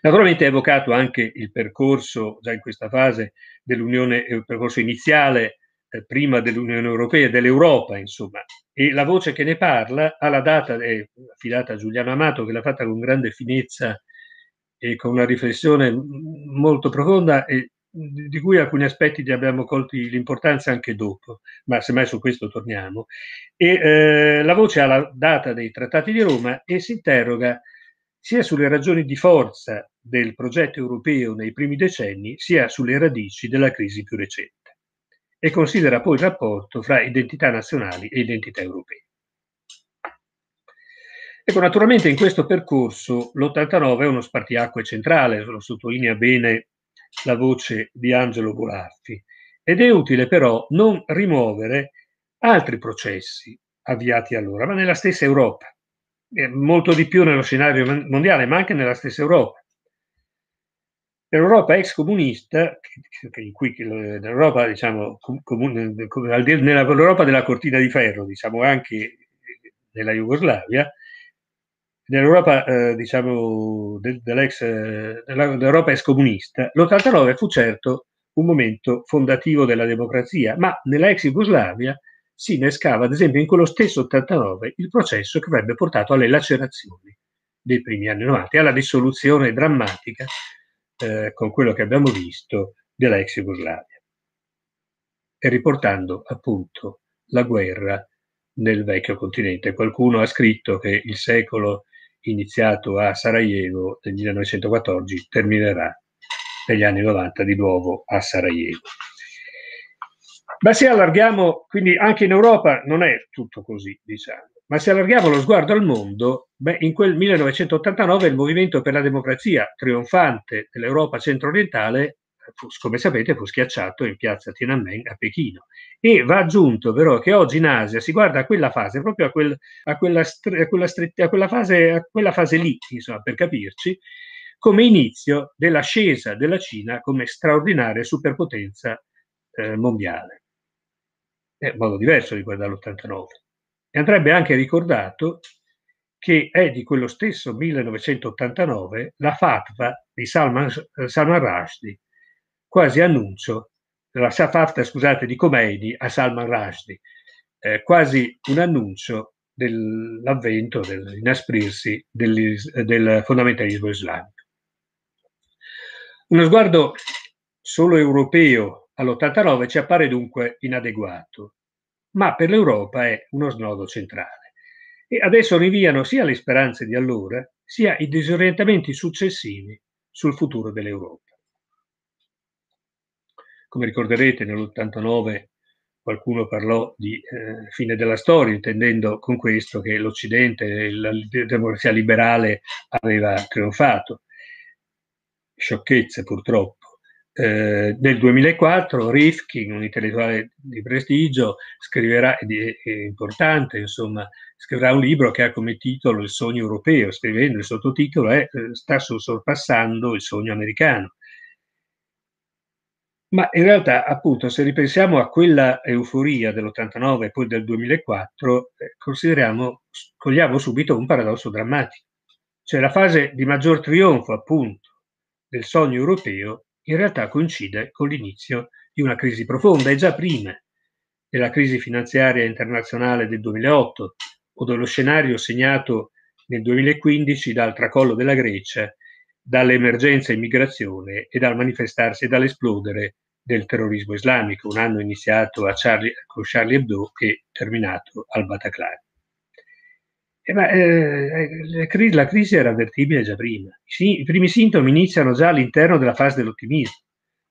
Naturalmente è evocato anche il percorso, già in questa fase, dell'Unione, eh, il percorso iniziale, eh, prima dell'Unione Europea, dell'Europa, insomma. E la voce che ne parla alla data, è affidata a Giuliano Amato, che l'ha fatta con grande finezza e con una riflessione molto profonda e di cui alcuni aspetti li abbiamo colti l'importanza anche dopo, ma semmai su questo torniamo. E, eh, la voce ha la data dei trattati di Roma e si interroga sia sulle ragioni di forza del progetto europeo nei primi decenni, sia sulle radici della crisi più recente, e considera poi il rapporto fra identità nazionali e identità europee. Ecco, naturalmente in questo percorso l'89 è uno spartiacque centrale, lo sottolinea bene la voce di Angelo Golaffi, ed è utile però non rimuovere altri processi avviati allora, ma nella stessa Europa, eh, molto di più nello scenario mondiale, ma anche nella stessa Europa. L'Europa ex comunista, in cui l'Europa, diciamo, nell'Europa della cortina di ferro, diciamo anche eh, nella Jugoslavia, nell'Europa, eh, diciamo, dell'ex, dell'Europa ex comunista, l'89 fu certo un momento fondativo della democrazia, ma nella ex Jugoslavia si innescava ad esempio in quello stesso 89 il processo che avrebbe portato alle lacerazioni dei primi anni 90 alla dissoluzione drammatica eh, con quello che abbiamo visto della ex Jugoslavia e riportando appunto la guerra nel vecchio continente. Qualcuno ha scritto che il secolo iniziato a Sarajevo nel 1914 terminerà negli anni 90 di nuovo a Sarajevo. Ma se allarghiamo, quindi anche in Europa non è tutto così, diciamo, ma se allarghiamo lo sguardo al mondo, beh, in quel 1989 il movimento per la democrazia trionfante dell'Europa centro-orientale, fu, come sapete, fu schiacciato in piazza Tiananmen a Pechino. E va aggiunto però che oggi in Asia si guarda a quella fase, proprio a, quel, a, quella, a, quella, a quella, fase, a quella fase lì, insomma, per capirci, come inizio dell'ascesa della Cina come straordinaria superpotenza eh, mondiale è eh, modo diverso di guardare l'89. E andrebbe anche ricordato che è di quello stesso 1989 la fatwa di Salman, eh, Salman Rushdie, quasi annuncio la fatwa scusate, di Khomeini a Salman Rushdie, eh, quasi un annuncio dell'avvento, dell'inasprirsi del, del fondamentalismo islamico. Uno sguardo solo europeo all'89 ci appare dunque inadeguato, ma per l'Europa è uno snodo centrale. E adesso riviano sia le speranze di allora, sia i disorientamenti successivi sul futuro dell'Europa. Come ricorderete, nell'89 qualcuno parlò di eh, fine della storia, intendendo con questo che l'Occidente, la democrazia liberale aveva trionfato. Sciocchezze purtroppo eh, nel 2004 Rifkin, un intellettuale di prestigio, scriverà, è, è importante insomma, scriverà un libro che ha come titolo Il sogno europeo, scrivendo il sottotitolo è eh, Sta sorpassando il sogno americano. Ma in realtà, appunto, se ripensiamo a quella euforia dell'89 e poi del 2004, eh, consideriamo, cogliamo subito un paradosso drammatico. Cioè la fase di maggior trionfo, appunto, del sogno europeo in realtà coincide con l'inizio di una crisi profonda e già prima della crisi finanziaria internazionale del 2008 o dello scenario segnato nel 2015 dal tracollo della Grecia, dall'emergenza immigrazione e dal manifestarsi e dall'esplodere del terrorismo islamico, un anno iniziato Charlie, con Charlie Hebdo e terminato al Bataclan. Eh, ma, eh, eh la crisi era avvertibile già prima. I, primi sintomi iniziano già all'interno della fase dell'ottimismo,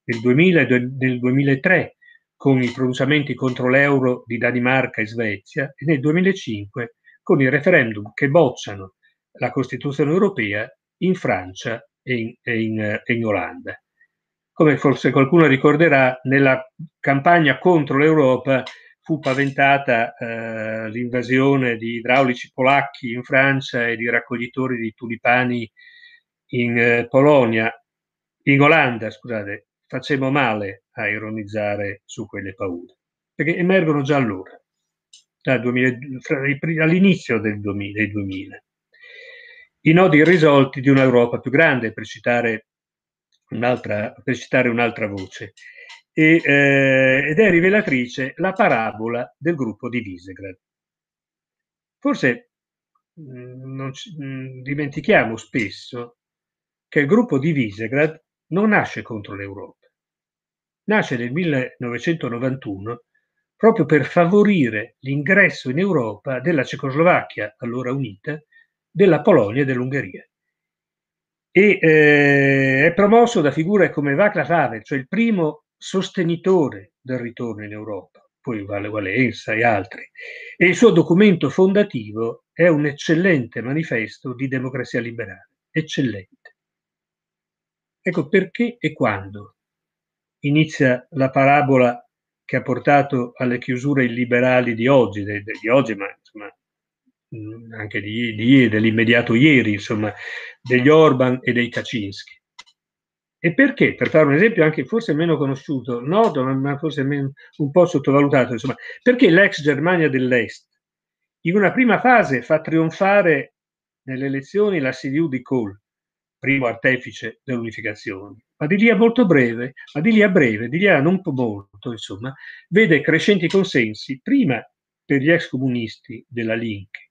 nel 2000 nel 2003, con i pronunciamenti contro l'euro di Danimarca e Svezia, e nel 2005 con i referendum che bocciano la Costituzione europea in Francia e in, e in, e in Olanda. Come forse qualcuno ricorderà, nella campagna contro l'Europa fu paventata eh, l'invasione di idraulici polacchi in Francia e di raccoglitori di tulipani in eh, Polonia, in Olanda, scusate, facemmo male a ironizzare su quelle paure, perché emergono già allora, 2000, all'inizio del 2000, del 2000. I nodi irrisolti di un'Europa più grande, per citare un'altra, per citare un'altra voce e, eh, ed è rivelatrice la parabola del gruppo di Visegrad. Forse mh, mm, non ci, mh, mm, dimentichiamo spesso che il gruppo di Visegrad non nasce contro l'Europa, nasce nel 1991 proprio per favorire l'ingresso in Europa della Cecoslovacchia, allora unita, della Polonia e dell'Ungheria. E eh, è promosso da figure come Václav Havel, cioè il primo sostenitore del ritorno in Europa, poi Vale Valenza e altri, e il suo documento fondativo è un eccellente manifesto di democrazia liberale, eccellente. Ecco perché e quando inizia la parabola che ha portato alle chiusure illiberali di oggi, di oggi ma insomma, anche di, di, dell'immediato ieri, insomma, degli Orban e dei Kaczynski. E perché, per fare un esempio anche forse meno conosciuto, noto, ma forse un po' sottovalutato, insomma, perché l'ex Germania dell'Est in una prima fase fa trionfare nelle elezioni la CDU di Kohl, primo artefice dell'unificazione, ma di lì a molto breve, ma di lì a breve, di lì a non molto, insomma, vede crescenti consensi, prima per gli ex comunisti della Linke,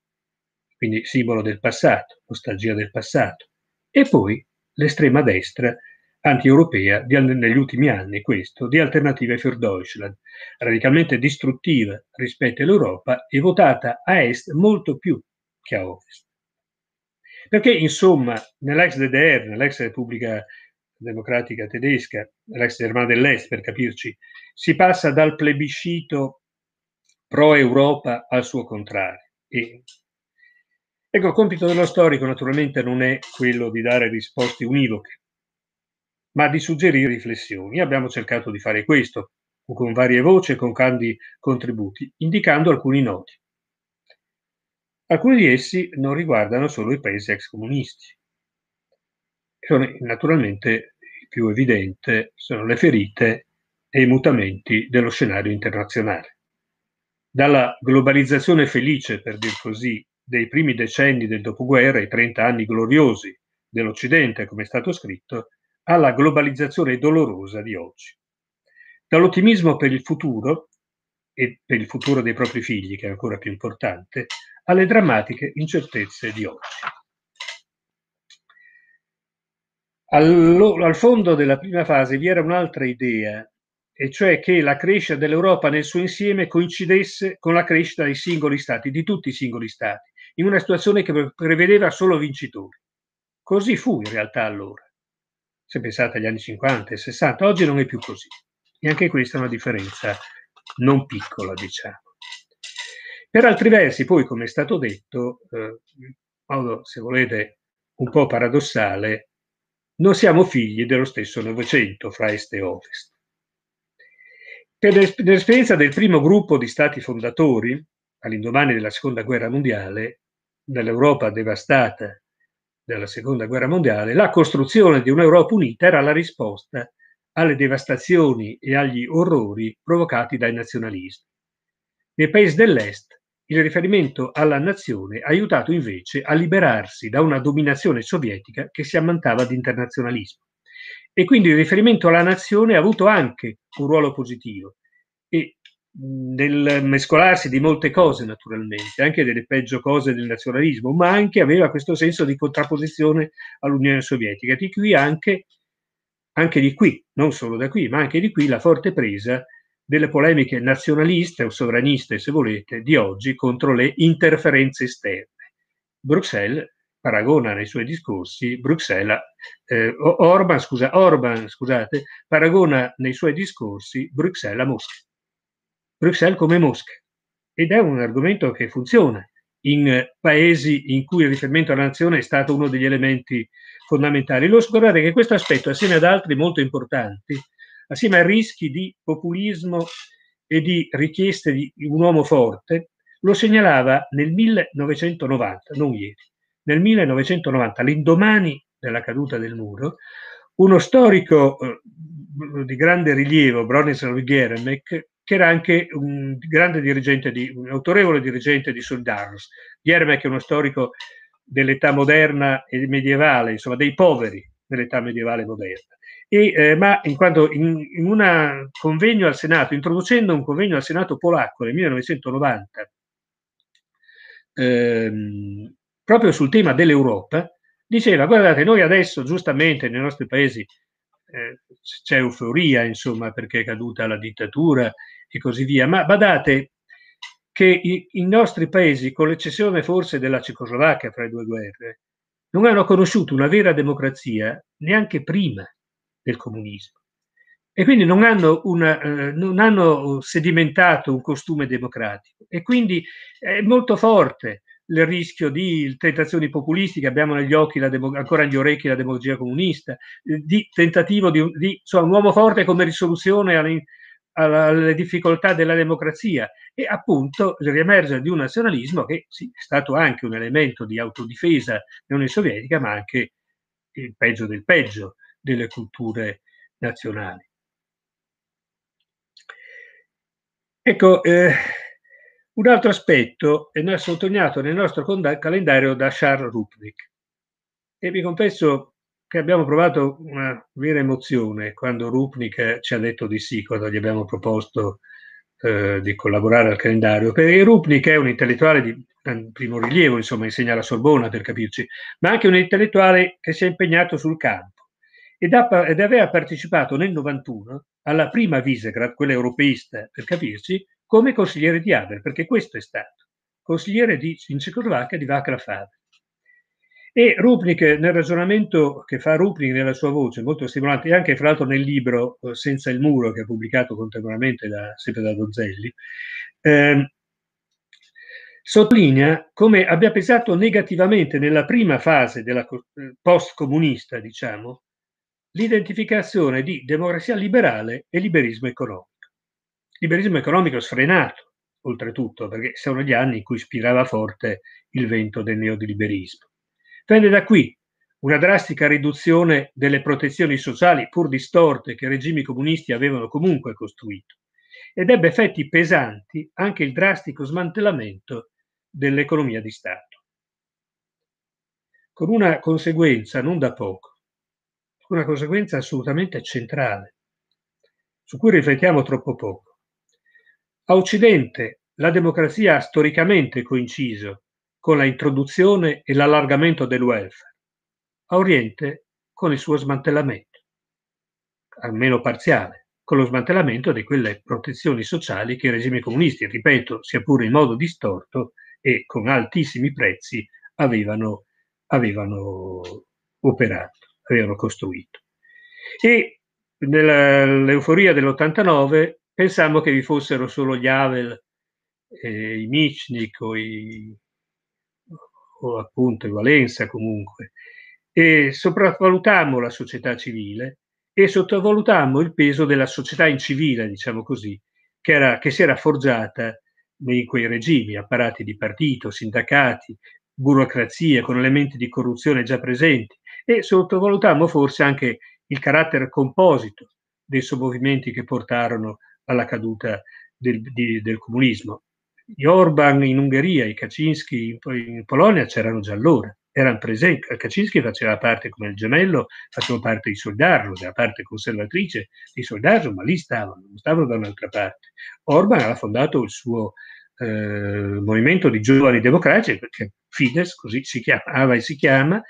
quindi simbolo del passato, nostalgia del passato, e poi l'estrema destra antieuropea di, negli ultimi anni, questo, di Alternative für Deutschland, radicalmente distruttiva rispetto all'Europa e votata a est molto più che a ovest. Perché, insomma, nell'ex DDR, nell'ex Repubblica Democratica Tedesca, nell'ex Germania dell'Est, per capirci, si passa dal plebiscito pro-Europa al suo contrario. E Ecco, il compito dello storico naturalmente non è quello di dare risposte univoche, ma di suggerire riflessioni. Abbiamo cercato di fare questo, con varie voci e con grandi contributi, indicando alcuni nodi. Alcuni di essi non riguardano solo i paesi ex comunisti. Naturalmente il più evidente sono le ferite e i mutamenti dello scenario internazionale. Dalla globalizzazione felice, per dir così, dei primi decenni del dopoguerra, i 30 anni gloriosi dell'Occidente, come è stato scritto, alla globalizzazione dolorosa di oggi. Dall'ottimismo per il futuro e per il futuro dei propri figli, che è ancora più importante, alle drammatiche incertezze di oggi. al fondo della prima fase vi era un'altra idea, e cioè che la crescita dell'Europa nel suo insieme coincidesse con la crescita dei singoli stati, di tutti i singoli stati, in una situazione che prevedeva solo vincitori. Così fu in realtà allora se pensate agli anni 50 e 60, oggi non è più così. E anche questa è una differenza non piccola, diciamo. Per altri versi, poi, come è stato detto, eh, modo, se volete, un po' paradossale, non siamo figli dello stesso Novecento fra Est e Ovest. Per l'esperienza del primo gruppo di stati fondatori, all'indomani della Seconda Guerra Mondiale, dell'Europa devastata della seconda guerra mondiale, la costruzione di un'Europa unita era la risposta alle devastazioni e agli orrori provocati dai nazionalismi. Nei paesi dell'Est il riferimento alla nazione ha aiutato invece a liberarsi da una dominazione sovietica che si ammantava di internazionalismo. E quindi il riferimento alla nazione ha avuto anche un ruolo positivo, nel mescolarsi di molte cose naturalmente, anche delle peggio cose del nazionalismo, ma anche aveva questo senso di contrapposizione all'Unione Sovietica. Di qui anche, anche di qui, non solo da qui, ma anche di qui la forte presa delle polemiche nazionaliste o sovraniste, se volete, di oggi contro le interferenze esterne. Bruxelles paragona nei suoi discorsi Bruxelles, eh, Orban, scusa, Orban, scusate, paragona nei suoi discorsi Bruxelles a Mosca. Bruxelles come Mosca. Ed è un argomento che funziona in paesi in cui il riferimento alla nazione è stato uno degli elementi fondamentali. Lo scordate che questo aspetto, assieme ad altri molto importanti, assieme ai rischi di populismo e di richieste di un uomo forte, lo segnalava nel 1990, non ieri, nel 1990, l'indomani della caduta del muro, uno storico eh, di grande rilievo, Bronislaw Geremek, che era anche un grande dirigente, di, un autorevole dirigente di Solidarnosc. Gierme, che è uno storico dell'età moderna e medievale, insomma dei poveri dell'età medievale moderna. E, eh, ma in quanto in, in un convegno al Senato, introducendo un convegno al Senato polacco nel 1990, ehm, proprio sul tema dell'Europa, diceva guardate noi adesso giustamente nei nostri paesi eh, c'è euforia, insomma, perché è caduta la dittatura e così via. Ma badate che i, i nostri paesi, con l'eccezione forse della Cecoslovacchia fra le due guerre, non hanno conosciuto una vera democrazia neanche prima del comunismo. E quindi non hanno, una, eh, non hanno eh, sedimentato un costume democratico. E quindi è molto forte il rischio di tentazioni populistiche, abbiamo negli occhi la demo, ancora agli orecchi la demagogia comunista, eh, di tentativo di, di insomma, un uomo forte come risoluzione alle, alle, difficoltà della democrazia e appunto il riemergere di un nazionalismo che sì, è stato anche un elemento di autodifesa dell'Unione Sovietica, ma anche il peggio del peggio delle culture nazionali. Ecco, eh, un altro aspetto è sottolineato nel nostro calendario da Charles Rupnik e vi confesso che abbiamo provato una vera emozione quando Rupnik ci ha detto di sì, quando gli abbiamo proposto eh, di collaborare al calendario, perché Rupnik è un intellettuale di eh, primo rilievo, insomma, insegna alla Sorbona per capirci, ma anche un intellettuale che si è impegnato sul campo ed, ha, ed aveva partecipato nel 91 alla prima Visegrad, quella europeista per capirci, come consigliere di Haber, perché questo è stato, consigliere di, in Cecoslovacchia di Vaclav Haber. E Rupnik, nel ragionamento che fa Rupnik nella sua voce, molto stimolante, e anche fra l'altro nel libro eh, Senza il muro, che ha pubblicato contemporaneamente da, sempre da Donzelli, eh, sottolinea come abbia pesato negativamente nella prima fase della eh, post-comunista, diciamo, l'identificazione di democrazia liberale e liberismo economico liberismo economico sfrenato, oltretutto, perché sono gli anni in cui spirava forte il vento del neoliberismo. Prende da qui una drastica riduzione delle protezioni sociali, pur distorte, che i regimi comunisti avevano comunque costruito, ed ebbe effetti pesanti anche il drastico smantellamento dell'economia di Stato. Con una conseguenza non da poco, una conseguenza assolutamente centrale, su cui riflettiamo troppo poco a Occidente la democrazia ha storicamente coinciso con la introduzione e l'allargamento del welfare, a Oriente con il suo smantellamento, almeno parziale, con lo smantellamento di quelle protezioni sociali che i regimi comunisti, ripeto, sia pure in modo distorto e con altissimi prezzi, avevano, avevano operato, avevano costruito. E nell'euforia dell'89 pensammo che vi fossero solo gli Havel, eh, i Michnik o, i, o appunto i Valenza comunque. E sopravvalutammo la società civile e sottovalutammo il peso della società incivile, diciamo così, che, era, che si era forgiata in quei regimi, apparati di partito, sindacati, burocrazia con elementi di corruzione già presenti e sottovalutammo forse anche il carattere composito dei sommovimenti che portarono alla caduta del, di, del comunismo. Gli Orban in Ungheria, i Kaczynski in, in Polonia c'erano già allora, erano presenti. Kaczynski faceva parte come il gemello, faceva parte di Soldarlo, della parte conservatrice di Soldarlo, ma lì stavano, non stavano da un'altra parte. Orban aveva fondato il suo eh, movimento di giovani democratici, perché Fidesz, così si chiamava ah, e si chiama,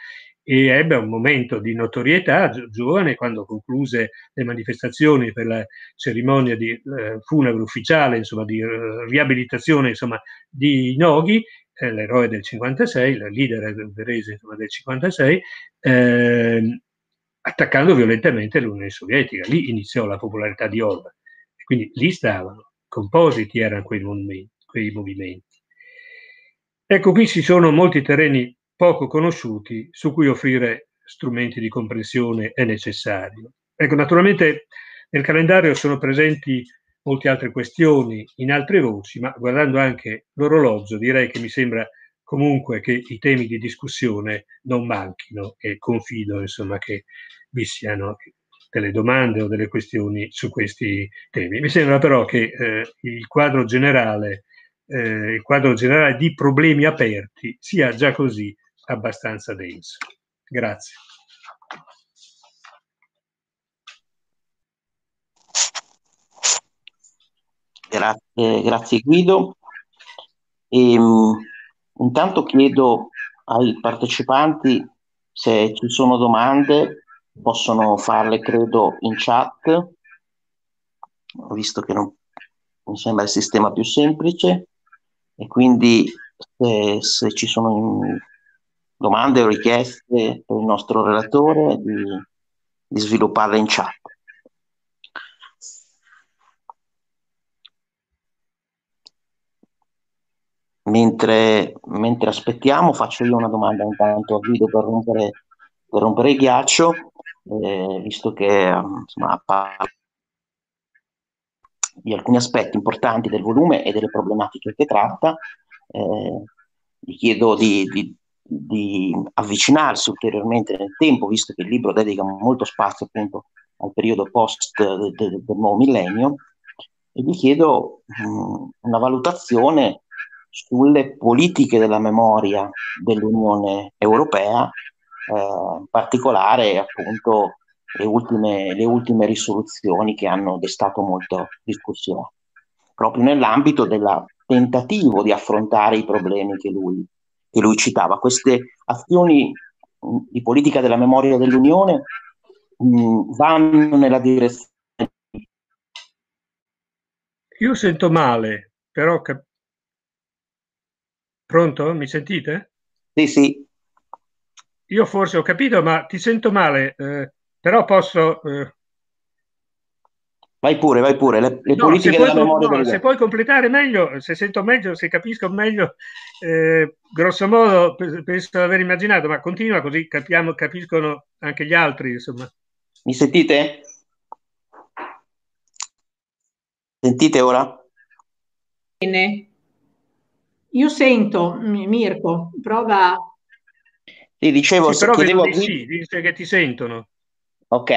e ebbe un momento di notorietà giovane quando concluse le manifestazioni per la cerimonia di, eh, funebre ufficiale, insomma, di eh, riabilitazione insomma, di Noghi, eh, l'eroe del 56, la leader ungherese del 56, ehm, attaccando violentemente l'Unione Sovietica. Lì iniziò la popolarità di Orban. Quindi lì stavano, compositi erano quei movimenti. Ecco, qui ci sono molti terreni poco conosciuti su cui offrire strumenti di comprensione è necessario. Ecco, naturalmente nel calendario sono presenti molte altre questioni in altre voci, ma guardando anche l'orologio direi che mi sembra comunque che i temi di discussione non manchino e confido insomma che vi siano delle domande o delle questioni su questi temi. Mi sembra però che eh, il, quadro generale, eh, il quadro generale di problemi aperti sia già così abbastanza denso. Grazie. Grazie, grazie Guido. E, ehm, intanto chiedo ai partecipanti se ci sono domande, possono farle credo in chat, visto che non, mi sembra il sistema più semplice, e quindi se, se ci sono in, domande o richieste per il nostro relatore di, di svilupparle in chat. Mentre, mentre, aspettiamo faccio io una domanda intanto a Guido per rompere, per rompere il ghiaccio, eh, visto che insomma, parla di alcuni aspetti importanti del volume e delle problematiche che tratta. Eh, gli chiedo di, di, di avvicinarsi ulteriormente nel tempo, visto che il libro dedica molto spazio appunto al periodo post eh, de, del nuovo millennio, e vi chiedo mh, una valutazione sulle politiche della memoria dell'Unione Europea, eh, in particolare appunto le ultime, le ultime risoluzioni che hanno destato molta discussione, proprio nell'ambito del tentativo di affrontare i problemi che lui che lui citava, queste azioni mm, di politica della memoria dell'Unione mh, mm, vanno nella direzione. Io sento male, però. Cap- Pronto? Mi sentite? Sì, sì. Io forse ho capito, ma ti sento male, eh, però posso eh, Vai pure, vai pure, le, le no, politiche della puoi, memoria. No, se puoi completare meglio, se sento meglio, se capisco meglio, eh, grosso modo penso di aver immaginato, ma continua così capiamo, capiscono anche gli altri, insomma. Mi sentite? Sentite ora? Bene. Io sento, Mirko, prova... Sì, dicevo, sì, però chiedevo... Sì, dice che ti sentono. Ok,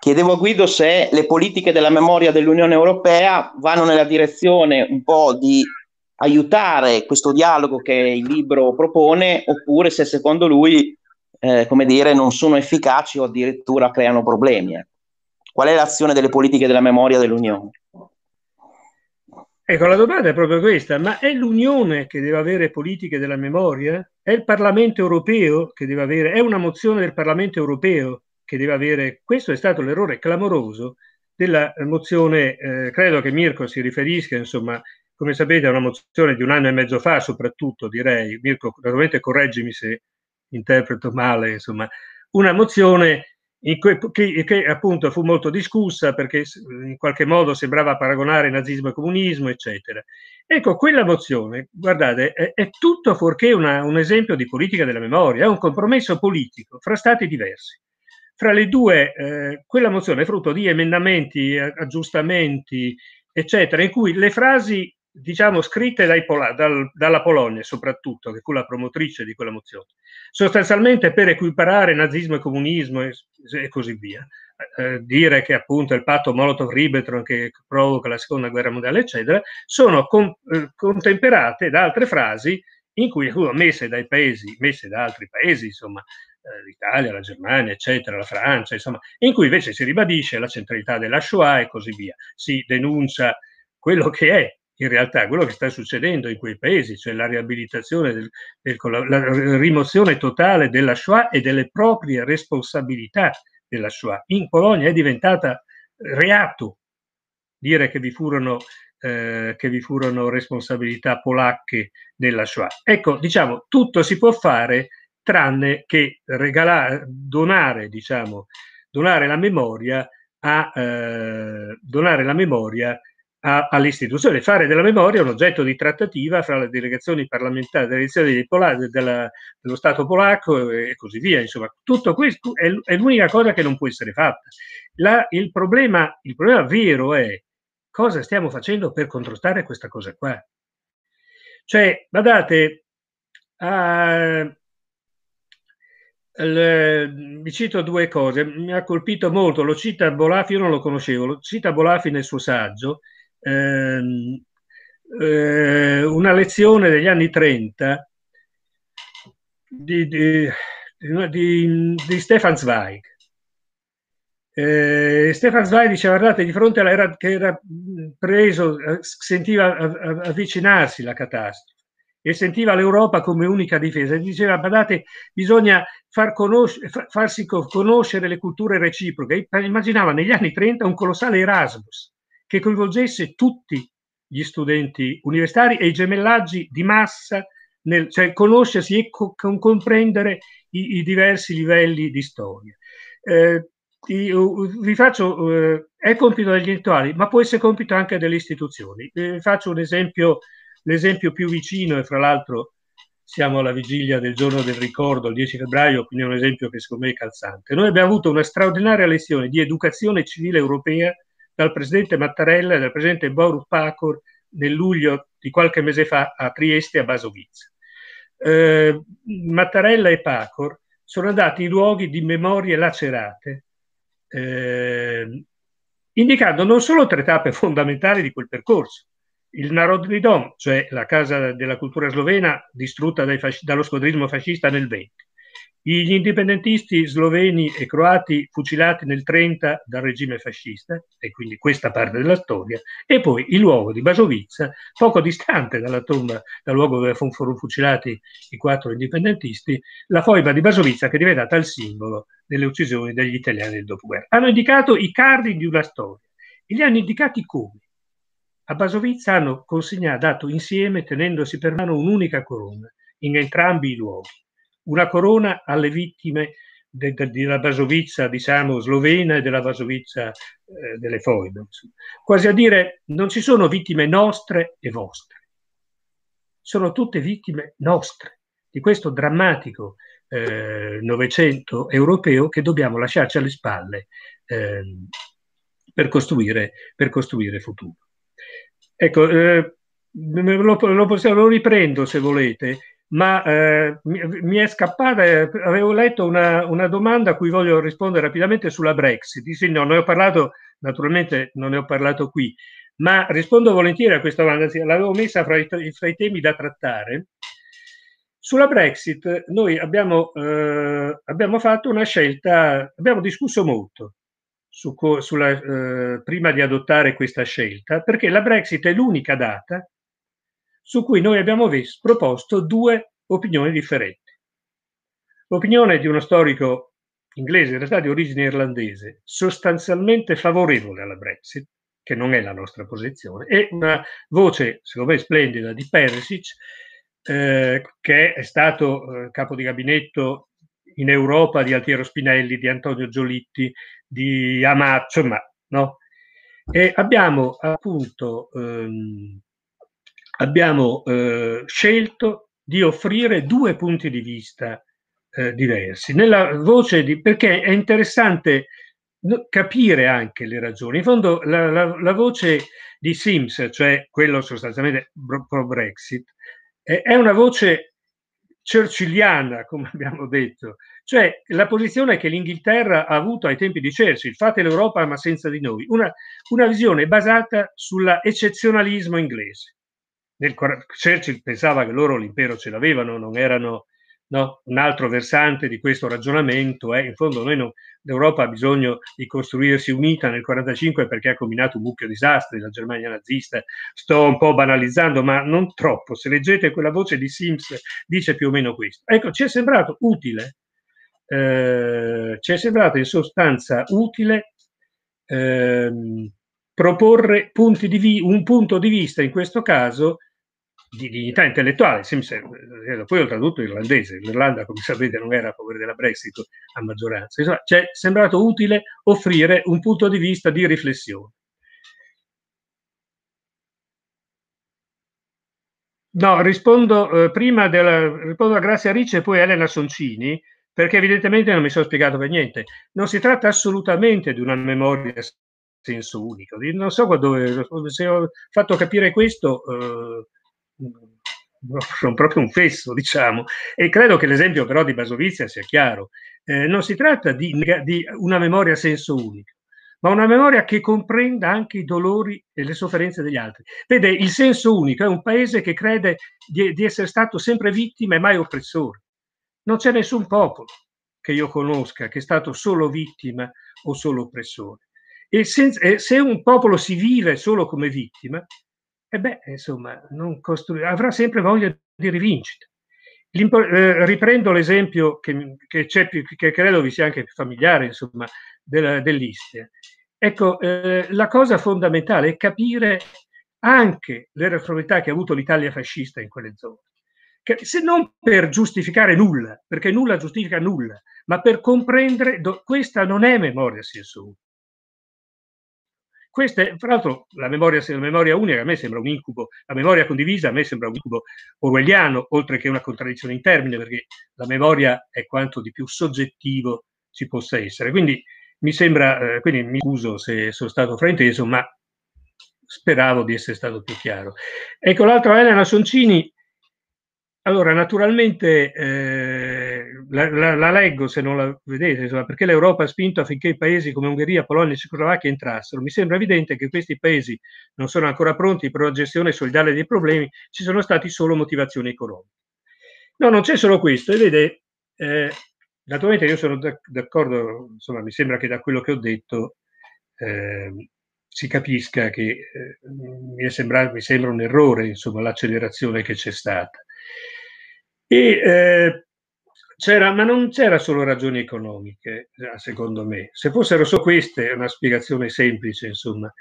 Chiedevo a Guido se le politiche della memoria dell'Unione Europea vanno nella direzione un po' di aiutare questo dialogo che il libro propone oppure se secondo lui, eh, come dire, non sono efficaci o addirittura creano problemi. Ecco. Qual è l'azione delle politiche della memoria dell'Unione? Ecco, la domanda è proprio questa, ma è l'Unione che deve avere politiche della memoria? È il Parlamento europeo che deve avere? È una mozione del Parlamento europeo che deve avere, questo è stato l'errore clamoroso della mozione, eh, credo che Mirko si riferisca, insomma, come sapete è una mozione di un anno e mezzo fa soprattutto, direi, Mirko, naturalmente correggimi se interpreto male, insomma, una mozione cui, che, che, appunto fu molto discussa perché in qualche modo sembrava paragonare nazismo e comunismo, eccetera. Ecco, quella mozione, guardate, è, è tutto fuorché una, un esempio di politica della memoria, è un compromesso politico fra stati diversi. Fra le due, eh, quella mozione è frutto di emendamenti, eh, aggiustamenti, eccetera, in cui le frasi, diciamo, scritte Pol- dal, dalla Polonia, soprattutto, che è quella promotrice di quella mozione, sostanzialmente per equiparare nazismo e comunismo e, e così via, eh, dire che appunto il patto Molotov-Ribbentrop che provoca la seconda guerra mondiale, eccetera, sono con, eh, contemperate da altre frasi in cui furono uh, messe dai paesi, messe da altri paesi, insomma, eh, l'Italia, la Germania, eccetera, la Francia, insomma, in cui invece si ribadisce la centralità della Shoah e così via. Si denuncia quello che è in realtà quello che sta succedendo in quei paesi, cioè la riabilitazione, del, del, la rimozione totale della Shoah e delle proprie responsabilità della Shoah. In Polonia è diventata reato dire che vi furono, eh, che vi furono responsabilità polacche della Shoah. Ecco, diciamo, tutto si può fare tranne che regalare, donare, diciamo, donare la memoria, a, eh, donare la memoria a, all'istituzione, fare della memoria un oggetto di trattativa fra le delegazioni parlamentari, delle elezioni Pola, della, dello Stato polacco e, così via. Insomma, tutto questo è, è, l'unica cosa che non può essere fatta. La, il, problema, il problema vero è cosa stiamo facendo per contrastare questa cosa qua. Cioè, guardate, Uh, le, vi cito due cose, mi ha colpito molto, lo cita Bolafi, io non lo conoscevo, lo cita Bolafi nel suo saggio, ehm, eh, una lezione degli anni 30 di, di, di, di Stefan Zweig. Eh, Stefan Zweig diceva, guardate, di fronte all'era che era preso, eh, sentiva avvicinarsi la catastrofe e sentiva l'Europa come unica difesa. Diceva, guardate, bisogna far conos- farsi conoscere le culture reciproche, eh, immaginava negli anni 30 un colossale Erasmus che coinvolgesse tutti gli studenti universitari e i gemellaggi di massa, nel, cioè conoscersi e co- comprendere i, i, diversi livelli di storia. Eh, vi faccio, eh, è compito degli intellettuali, ma può essere compito anche delle istituzioni. Eh, faccio un esempio, l'esempio più vicino e fra l'altro siamo alla vigilia del giorno del ricordo, il 10 febbraio, quindi è un esempio che secondo me è calzante. Noi abbiamo avuto una straordinaria lezione di educazione civile europea dal presidente Mattarella e dal presidente Boris Pacor nel luglio di qualche mese fa a Trieste a Basovizza. Eh, Mattarella e Pacor sono andati in luoghi di memorie lacerate, eh, indicando non solo tre tappe fondamentali di quel percorso, il Narodni Dom, cioè la casa della cultura slovena distrutta fasci- dallo squadrismo fascista nel 20, gli indipendentisti sloveni e croati fucilati nel 30 dal regime fascista, e quindi questa parte della storia, e poi il luogo di Basovizza, poco distante dalla tomba, dal luogo dove furono fucilati i quattro indipendentisti, la foiba di Basovizza che è diventata il simbolo delle uccisioni degli italiani del dopoguerra. Hanno indicato i carri di una storia e li hanno indicati come? A Basovizza hanno consegnato insieme tenendosi per mano un'unica corona in entrambi i luoghi. Una corona alle vittime de, de, della Basovizza, diciamo, slovena e della Basovizza eh, delle foibe. Quasi a dire, non ci sono vittime nostre e vostre. Sono tutte vittime nostre di questo drammatico eh, Novecento europeo che dobbiamo lasciarci alle spalle eh, per, costruire, per costruire futuro. Ecco, eh, lo, lo, possiamo, lo, riprendo se volete, ma eh, mi, mi, è scappata, eh, avevo letto una, una, domanda a cui voglio rispondere rapidamente sulla Brexit. Sì, no, ne ho parlato, naturalmente non ne ho parlato qui, ma rispondo volentieri a questa domanda, l'avevo messa fra i, fra i temi da trattare. Sulla Brexit noi abbiamo, eh, abbiamo fatto una scelta, abbiamo discusso molto su, sulla, eh, prima di adottare questa scelta, perché la Brexit è l'unica data su cui noi abbiamo vis- proposto due opinioni differenti. L'opinione di uno storico inglese, in realtà di origine irlandese, sostanzialmente favorevole alla Brexit, che non è la nostra posizione, e una voce, secondo me, splendida di Perisic, eh, che è stato eh, capo di gabinetto in Europa di Altiero Spinelli, di Antonio Giolitti, di Amaccio, ma no? E abbiamo appunto ehm, abbiamo, eh, scelto di offrire due punti di vista eh, diversi. Nella voce di, perché è interessante capire anche le ragioni. In fondo la, la, la voce di Sims, cioè quello sostanzialmente pro-Brexit, è una voce churchilliana, come abbiamo detto, cioè la posizione che l'Inghilterra ha avuto ai tempi di Churchill, fate l'Europa ma senza di noi, una, una visione basata sull'eccezionalismo inglese. Nel, Churchill pensava che loro l'impero ce l'avevano, non erano No? Un altro versante di questo ragionamento è, in fondo, non, l'Europa ha bisogno di costruirsi unita nel 1945 perché ha combinato un mucchio di disastri, la Germania nazista. Sto un po' banalizzando, ma non troppo. Se leggete quella voce di Sims, dice più o meno questo. Ecco, ci è sembrato utile, eh, ci è sembrato in sostanza utile eh, proporre punti di vi- un punto di vista, in questo caso, di dignità intellettuale. Eh, poi ho tradotto irlandese, l'Irlanda come sapete non era a favore della Brexit a maggioranza. Insomma, ci è sembrato utile offrire un punto di vista di riflessione. No, rispondo eh, prima della, rispondo a Grazia Ricci e poi a Elena Soncini, perché evidentemente non mi sono spiegato per niente. Non si tratta assolutamente di una memoria a senso unico. Non so dove, se ho fatto capire questo, eh, sono proprio un fesso, diciamo. E credo che l'esempio però di Basovizia sia chiaro. Eh, non si tratta di, di, una memoria a senso unico, ma una memoria che comprenda anche i dolori e le sofferenze degli altri. Vede, il senso unico è un paese che crede di, di essere stato sempre vittima e mai oppressore. Non c'è nessun popolo che io conosca che è stato solo vittima o solo oppressore. E se, se un popolo si vive solo come vittima, e beh, insomma, costru- avrà sempre voglia di rivincita. Eh, riprendo l'esempio che, che, più, che, credo vi sia anche più familiare, insomma, della, dell'Istria. Ecco, eh, la cosa fondamentale è capire anche le responsabilità che ha avuto l'Italia fascista in quelle zone. Che, se non per giustificare nulla, perché nulla giustifica nulla, ma per comprendere do, questa non è memoria a senso è, fra l'altro, la memoria, la memoria unica a me sembra un incubo, la memoria condivisa a me sembra un incubo orwelliano, oltre che una contraddizione in termini, perché la memoria è quanto di più soggettivo ci possa essere. Quindi mi sembra, eh, quindi mi scuso se sono stato frainteso, ma speravo di essere stato più chiaro. Ecco, l'altra Elena Soncini allora, naturalmente eh, la, la, la, leggo se non la vedete, insomma, perché l'Europa ha spinto affinché i paesi come Ungheria, Polonia e Cecoslovacchia entrassero. Mi sembra evidente che questi paesi non sono ancora pronti per una gestione solidale dei problemi, ci sono state solo motivazioni economiche. No, non c'è solo questo, e vede, eh, naturalmente io sono d'accordo, insomma, mi sembra che da quello che ho detto eh, si capisca che eh, mi sembra, mi sembra un errore, insomma, l'accelerazione che c'è stata. E, eh, c'era, ma non c'era solo ragioni economiche, eh, secondo me. Se fossero solo queste, è una spiegazione semplice, insomma.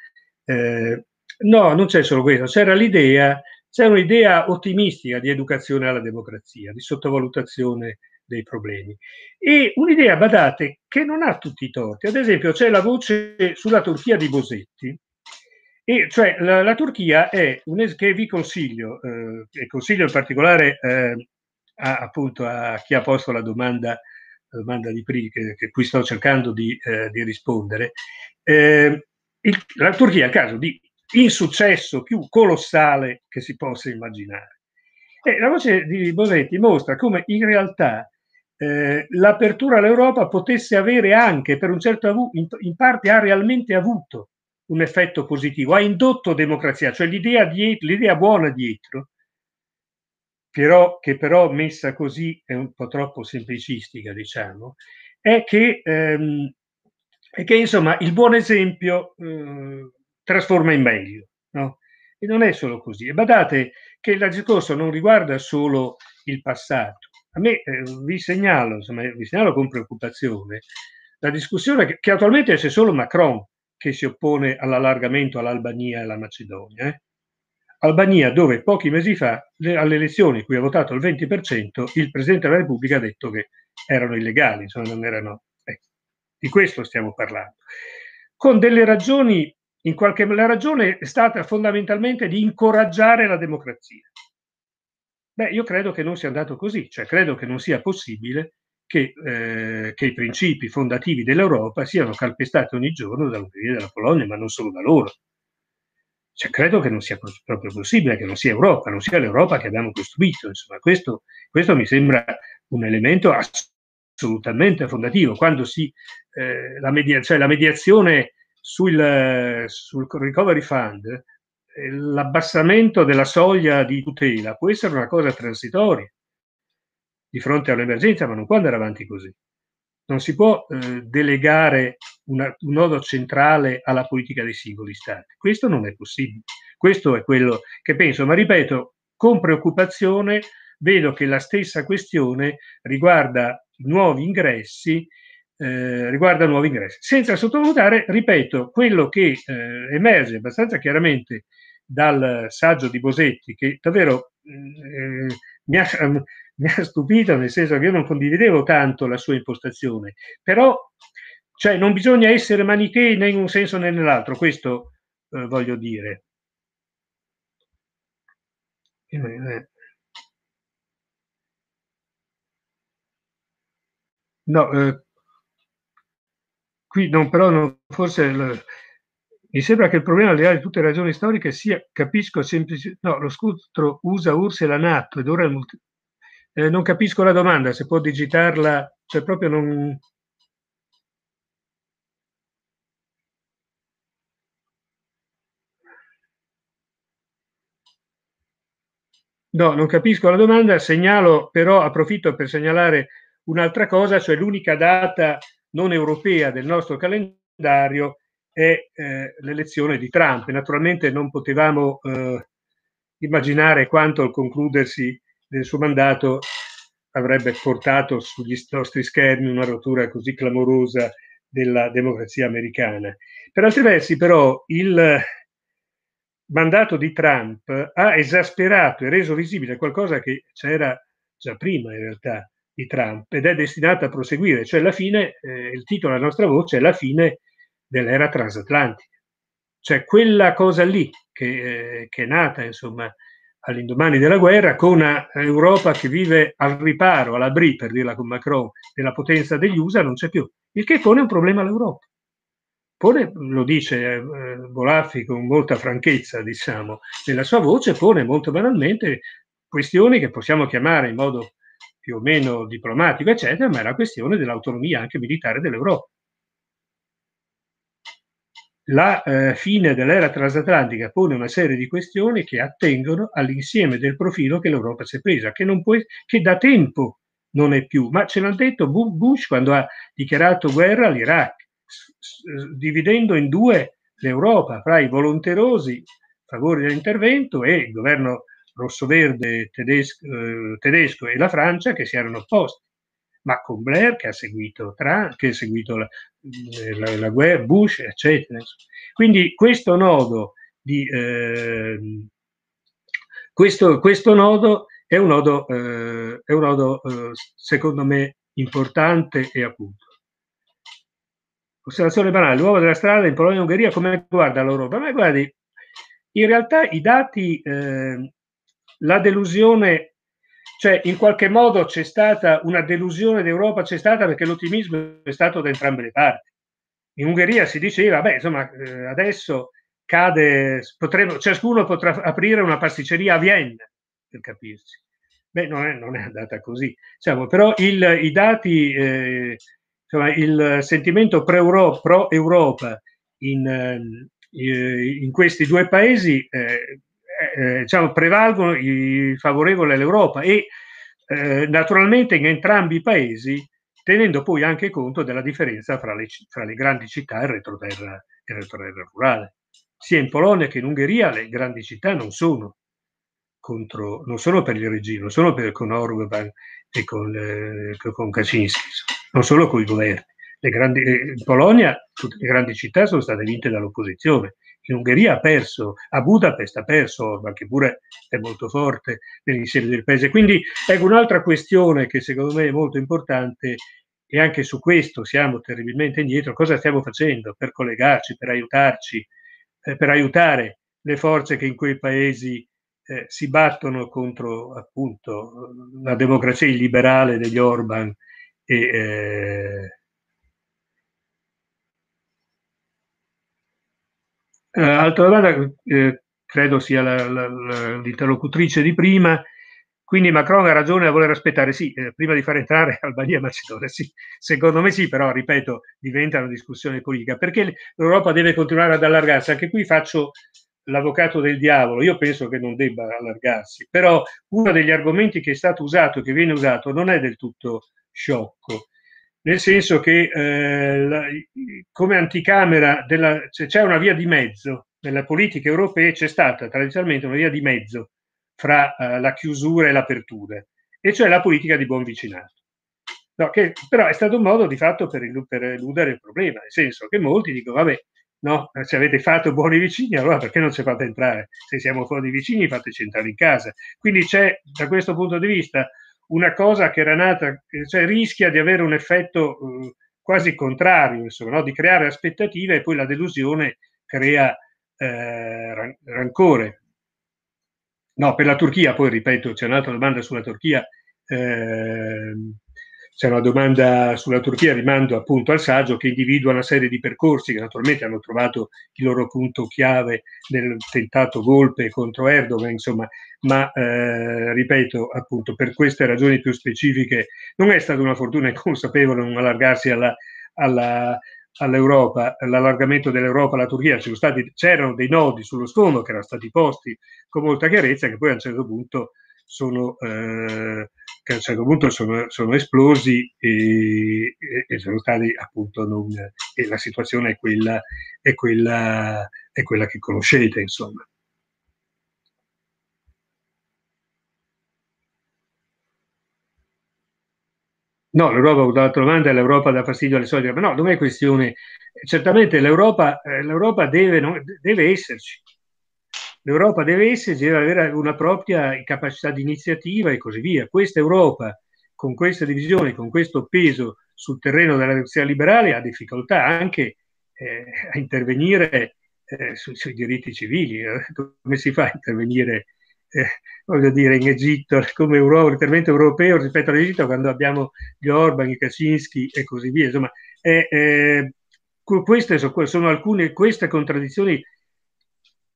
Eh, no, non c'è solo questo, c'era l'idea, c'era un'idea ottimistica di educazione alla democrazia, di sottovalutazione dei problemi. E un'idea, badate, che non ha tutti i torti. Ad esempio, c'è la voce sulla Turchia di Bosetti, e cioè la, la Turchia è un es- che vi consiglio, eh, e consiglio in particolare eh, a, ah, appunto a chi ha posto la domanda, la domanda di prima, che, che cui sto cercando di, eh, di rispondere, eh, il, la Turchia è un caso di insuccesso più colossale che si possa immaginare. E la voce di Bosetti mostra come in realtà eh, l'apertura all'Europa potesse avere anche, per un certo avu- in, in parte ha realmente avuto un effetto positivo, ha indotto democrazia, cioè l'idea, di, l'idea buona dietro però, che però messa così è un po' troppo semplicistica, diciamo, è che, ehm, è che insomma il buon esempio eh, trasforma in meglio. No? E non è solo così. E badate che il discorso non riguarda solo il passato. A me eh, vi, segnalo, insomma, vi segnalo con preoccupazione la discussione che, che attualmente c'è solo Macron che si oppone all'allargamento all'Albania e alla Macedonia. Eh? Albania dove pochi mesi fa, alle elezioni in cui ha votato il 20%, il Presidente della Repubblica ha detto che erano illegali, insomma non erano... Ecco, di questo stiamo parlando. Con delle ragioni, in qualche la ragione è stata fondamentalmente di incoraggiare la democrazia. Beh, io credo che non sia andato così, cioè credo che non sia possibile che, eh, che i principi fondativi dell'Europa siano calpestati ogni giorno dall'Ungheria e dalla Polonia, ma non solo da loro, cioè, credo che non sia proprio possibile, che non sia Europa, non sia l'Europa che abbiamo costruito. Insomma, questo, questo mi sembra un elemento assolutamente fondativo. Quando si, eh, la, media, cioè, la, mediazione sul, sul Recovery Fund, eh, l'abbassamento della soglia di tutela può essere una cosa transitoria di fronte all'emergenza, ma non può andare avanti così. Non si può eh, delegare una, un nodo centrale alla politica dei singoli Stati. Questo non è possibile. Questo è quello che penso, ma ripeto, con preoccupazione vedo che la stessa questione riguarda nuovi ingressi, eh, riguarda nuovi ingressi, senza sottovalutare, ripeto, quello che eh, emerge abbastanza chiaramente dal saggio di Bosetti, che davvero mm, eh, mi, ha, mi ha stupito, nel senso che io non condividevo tanto la sua impostazione, però cioè non bisogna essere manichei né in un senso né nell'altro, questo eh, voglio dire. No, eh, qui non, però non, forse il, mi sembra che il problema leale di tutte le ragioni storiche sia, capisco semplicemente, no, lo scontro USA URSS e la Nato ed ora è multi, eh, non capisco la domanda, se può digitarla, cioè proprio non, No, non capisco la domanda, segnalo però, approfitto per segnalare un'altra cosa, cioè l'unica data non europea del nostro calendario è eh, l'elezione di Trump. Naturalmente non potevamo eh, immaginare quanto il concludersi del suo mandato avrebbe portato sugli nostri schermi una rottura così clamorosa della democrazia americana. Per altri versi, però, il, mandato di Trump ha esasperato e reso visibile qualcosa che c'era già prima in realtà di Trump ed è destinata a proseguire, cioè la fine, eh, il titolo della nostra voce è la fine dell'era transatlantica. Cioè quella cosa lì che, eh, che è nata insomma all'indomani della guerra con un'Europa che vive al riparo, alla bri, per dirla con Macron, della potenza degli USA non c'è più, il che pone un problema all'Europa pone, lo dice eh, Bolaffi con molta franchezza, diciamo, nella sua voce pone molto banalmente questioni che possiamo chiamare in modo più o meno diplomatico, eccetera, ma è la questione dell'autonomia anche militare dell'Europa. La eh, fine dell'era transatlantica pone una serie di questioni che attengono all'insieme del profilo che l'Europa si è presa, che, può, che da tempo non è più, ma ce l'ha detto Bush quando ha dichiarato guerra all'Iraq dividendo in due l'Europa fra i volonterosi a favore dell'intervento e il governo rosso-verde tedesco, eh, tedesco, e la Francia che si erano opposti. Ma con Blair che ha seguito, Trump, che ha seguito la, la, la, guerra, Bush, eccetera. Quindi questo nodo, di, eh, questo, questo nodo è un nodo, eh, è un nodo eh, secondo me, importante e acuto. Osservazione banale, l'uomo della strada in Polonia e Ungheria come guarda l'Europa? Ma guardi, in realtà i dati, eh, la delusione, cioè in qualche modo c'è stata una delusione d'Europa, c'è stata perché l'ottimismo è stato da entrambe le parti. In Ungheria si diceva, beh, insomma, eh, adesso cade, potrebbe, ciascuno potrà aprire una pasticceria a Vienna, per capirci. Beh, non è, non è andata così. Diciamo, però il, i dati eh, insomma, il sentimento pro-Europa in, eh, in, questi due paesi eh, eh, eh diciamo, prevalgono i favorevoli all'Europa e eh, naturalmente in entrambi i paesi tenendo poi anche conto della differenza fra le, fra le grandi città e il retroterra, il retroterra rurale. Sia in Polonia che in Ungheria le grandi città non sono contro, non sono per il regime, non sono per, con Orban e con, eh, con Kaczynski non solo con i governi. Grandi, eh, in Polonia tutte le grandi città sono state vinte dall'opposizione. In Ungheria ha perso, a Budapest ha perso Orban, che pure è molto forte nell'insieme del paese. Quindi ecco un'altra questione che secondo me è molto importante e anche su questo siamo terribilmente indietro. Cosa stiamo facendo per collegarci, per aiutarci, eh, per aiutare le forze che in quei paesi eh, si battono contro appunto la democrazia illiberale degli Orban e, eh, eh, altra domanda, eh, credo sia la, la, la, l'interlocutrice di prima, quindi Macron ha ragione a voler aspettare, sì, eh, prima di far entrare Albania e Macedonia, sì, secondo me sì, però ripeto, diventa una discussione politica, perché l'Europa deve continuare ad allargarsi, anche qui faccio l'avvocato del diavolo, io penso che non debba allargarsi, però uno degli argomenti che è stato usato, che viene usato, non è del tutto sciocco, nel senso che eh, la, come anticamera della, cioè, c'è una via di mezzo, nella politica europea c'è stata tradizionalmente una via di mezzo fra eh, la chiusura e l'apertura, e cioè la politica di buon vicinato. No, che però è stato un modo di fatto per, il, per eludere il problema, nel senso che molti dicono, vabbè, no, eh, se avete fatto buoni vicini, allora perché non ci fate entrare? Se siamo fuori vicini, fateci entrare in casa. Quindi c'è, da questo punto di vista, una cosa che era nata, eh, cioè rischia di avere un effetto eh, quasi contrario, insomma, no? di creare aspettative e poi la delusione crea eh, rancore. No, per la Turchia, poi ripeto, c'è un'altra domanda sulla Turchia. Eh, c'è una domanda sulla Turchia, rimando appunto al saggio, che individua una serie di percorsi che naturalmente hanno trovato il loro punto chiave nel tentato golpe contro Erdogan, insomma, ma eh, ripeto appunto per queste ragioni più specifiche non è stata una fortuna consapevole non allargarsi alla, alla, all'Europa, all'allargamento dell'Europa alla Turchia, stati, c'erano dei nodi sullo sfondo che erano stati posti con molta chiarezza che poi a un certo punto sono... Eh, che a un certo punto sono, sono esplosi e, e, sono stati appunto non, e la situazione è quella, è quella, è quella che conoscete, insomma. No, l'Europa, un'altra domanda, l'Europa dà fastidio alle solite, ma no, non è questione, certamente l'Europa, eh, l'Europa deve, deve esserci, L'Europa deve essere, deve avere una propria capacità di iniziativa e così via. Questa Europa, con questa divisione, con questo peso sul terreno della democrazia liberale, ha difficoltà anche eh, a intervenire eh, su, sui diritti civili. Come si fa a intervenire, eh, voglio dire, in Egitto, come Euro, l'intervento europeo rispetto all'Egitto, quando abbiamo gli Orban, i Kaczynski e così via. Insomma, queste sono, sono alcune queste contraddizioni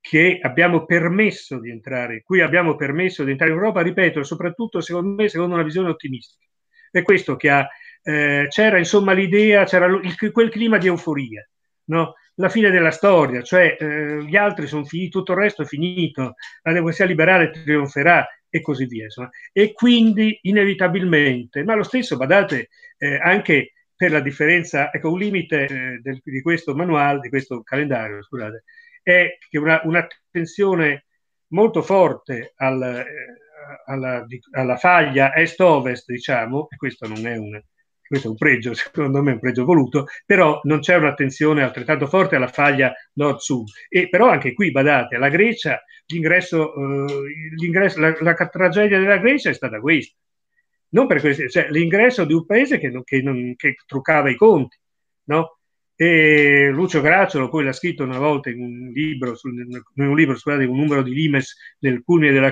che abbiamo permesso di entrare, cui abbiamo permesso di entrare in Europa, ripeto, soprattutto secondo me, secondo una visione ottimistica. È questo che ha, eh, c'era insomma l'idea, c'era il, quel clima di euforia, no? la fine della storia, cioè eh, gli altri sono finiti, tutto il resto è finito, la democrazia liberale trionferà e così via. Insomma. E quindi inevitabilmente, ma lo stesso, badate, eh, anche per la differenza, ecco un limite eh, del, di questo manuale, di questo calendario, scusate, è che una, un'attenzione molto forte al, eh, alla, alla, faglia est-ovest, diciamo, e questo non è un, questo è un pregio, secondo me è un pregio voluto, però non c'è un'attenzione altrettanto forte alla faglia nord-sud. E però anche qui, badate, la Grecia, l'ingresso, eh, l'ingresso la, la, tragedia della Grecia è stata questa. Non per questo, cioè l'ingresso di un paese che, non, che, non, che truccava i conti, no? e Lucio Grazzolo poi l'ha scritto una volta in un libro, in un, libro scusate, un numero di Limes nel culmine della,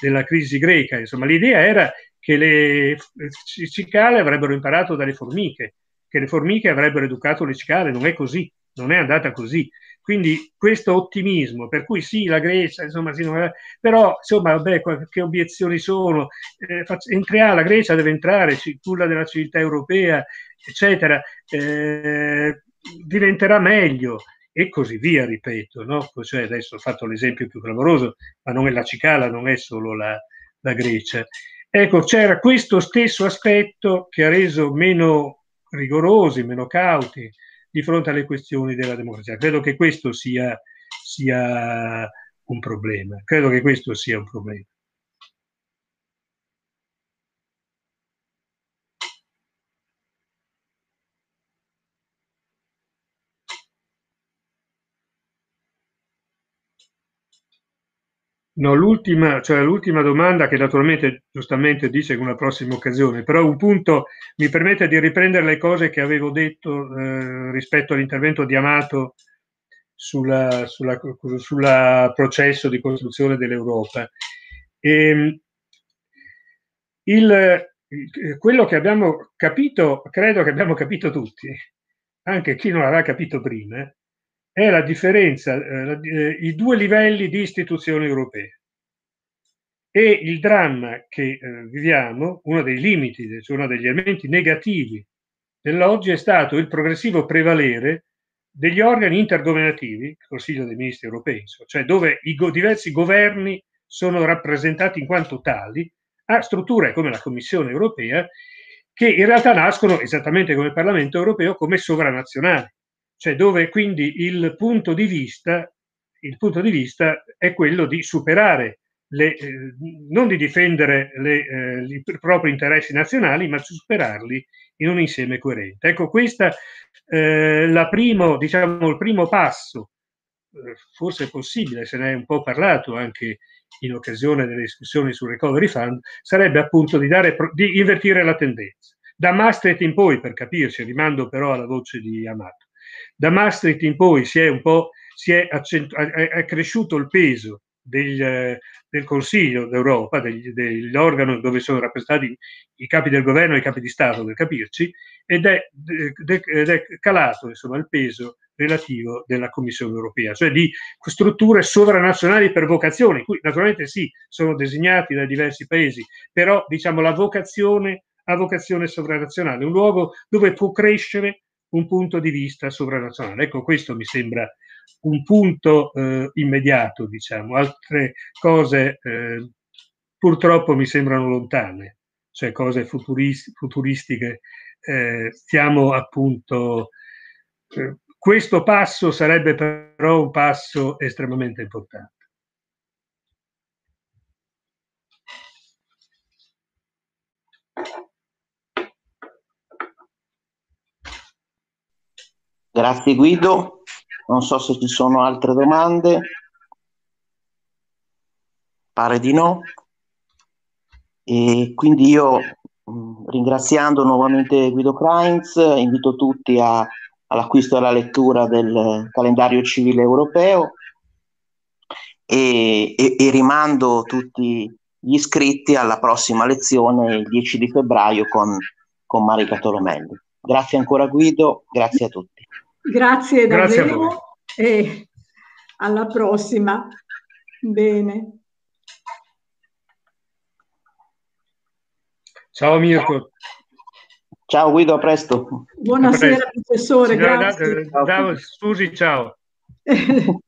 della crisi greca. Insomma, l'idea era che le cicale avrebbero imparato dalle formiche, che le formiche avrebbero educato le cicale. Non è così, non è andata così. Quindi questo ottimismo, per cui sì, la Grecia, insomma, sì, non è, però insomma, vabbè, che obiezioni sono? Eh, entriamo, la Grecia deve entrare, culla della civiltà europea, eccetera. Eh, diventerà meglio e così via, ripeto. No? Cioè, adesso ho fatto l'esempio più clamoroso, ma non è la cicala, non è solo la, la Grecia. Ecco, c'era questo stesso aspetto che ha reso meno rigorosi, meno cauti di fronte alle questioni della democrazia. Credo che questo sia, sia un problema. Credo che questo sia un problema. No, l'ultima, cioè l'ultima domanda che naturalmente giustamente dice in una prossima occasione, però un punto mi permette di riprendere le cose che avevo detto eh, rispetto all'intervento di Amato sulla, sulla, sulla, processo di costruzione dell'Europa. E, ehm, il, quello che abbiamo capito, credo che abbiamo capito tutti, anche chi non l'avrà capito prima, è la differenza, eh, eh, i due livelli di istituzioni europee. E il dramma che eh, viviamo, uno dei limiti, cioè uno degli elementi negativi dell'oggi è stato il progressivo prevalere degli organi intergovernativi, il Consiglio dei Ministri europei, cioè dove i go- diversi governi sono rappresentati in quanto tali, a strutture come la Commissione europea, che in realtà nascono esattamente come il Parlamento europeo come sovranazionali cioè dove quindi il punto di vista, punto di vista è quello di superare, le, eh, non di difendere le, eh, i propri interessi nazionali, ma superarli in un insieme coerente. Ecco, questo è eh, diciamo, il primo passo, eh, forse è possibile, se ne è un po' parlato anche in occasione delle discussioni sul recovery fund, sarebbe appunto di, dare, di invertire la tendenza. Da Maastricht in poi, per capirci, rimando però alla voce di Amato, da Maastricht in poi si è un po' si è, accent- è cresciuto il peso del, del Consiglio d'Europa, degli, dell'organo dove sono rappresentati i capi del governo e i capi di Stato, per capirci, ed è, de, ed è calato insomma, il peso relativo della Commissione europea, cioè di strutture sovranazionali per vocazione, cui naturalmente sì, sono designati da diversi paesi, però diciamo la vocazione ha vocazione sovranazionale, un luogo dove può crescere un punto di vista sovranazionale. Ecco, questo mi sembra un punto eh, immediato, diciamo. Altre cose eh, purtroppo mi sembrano lontane, cioè cose futurist- futuristiche. Eh, stiamo appunto... Eh, questo passo sarebbe però un passo estremamente importante. Grazie Guido, non so se ci sono altre domande. Pare di no. E quindi io, mm, ringraziando nuovamente Guido Krainz, invito tutti a, all'acquisto e alla lettura del calendario civile europeo e, e, e rimando tutti gli iscritti alla prossima lezione il 10 di febbraio con, con Marica Tolomelli. Grazie ancora Guido, grazie a tutti. Grazie davvero Grazie e alla prossima. Bene. Ciao Mirko. Ciao Guido, a presto. Buonasera a presto. professore. Signora, grazie. Date, date, scusi, ciao.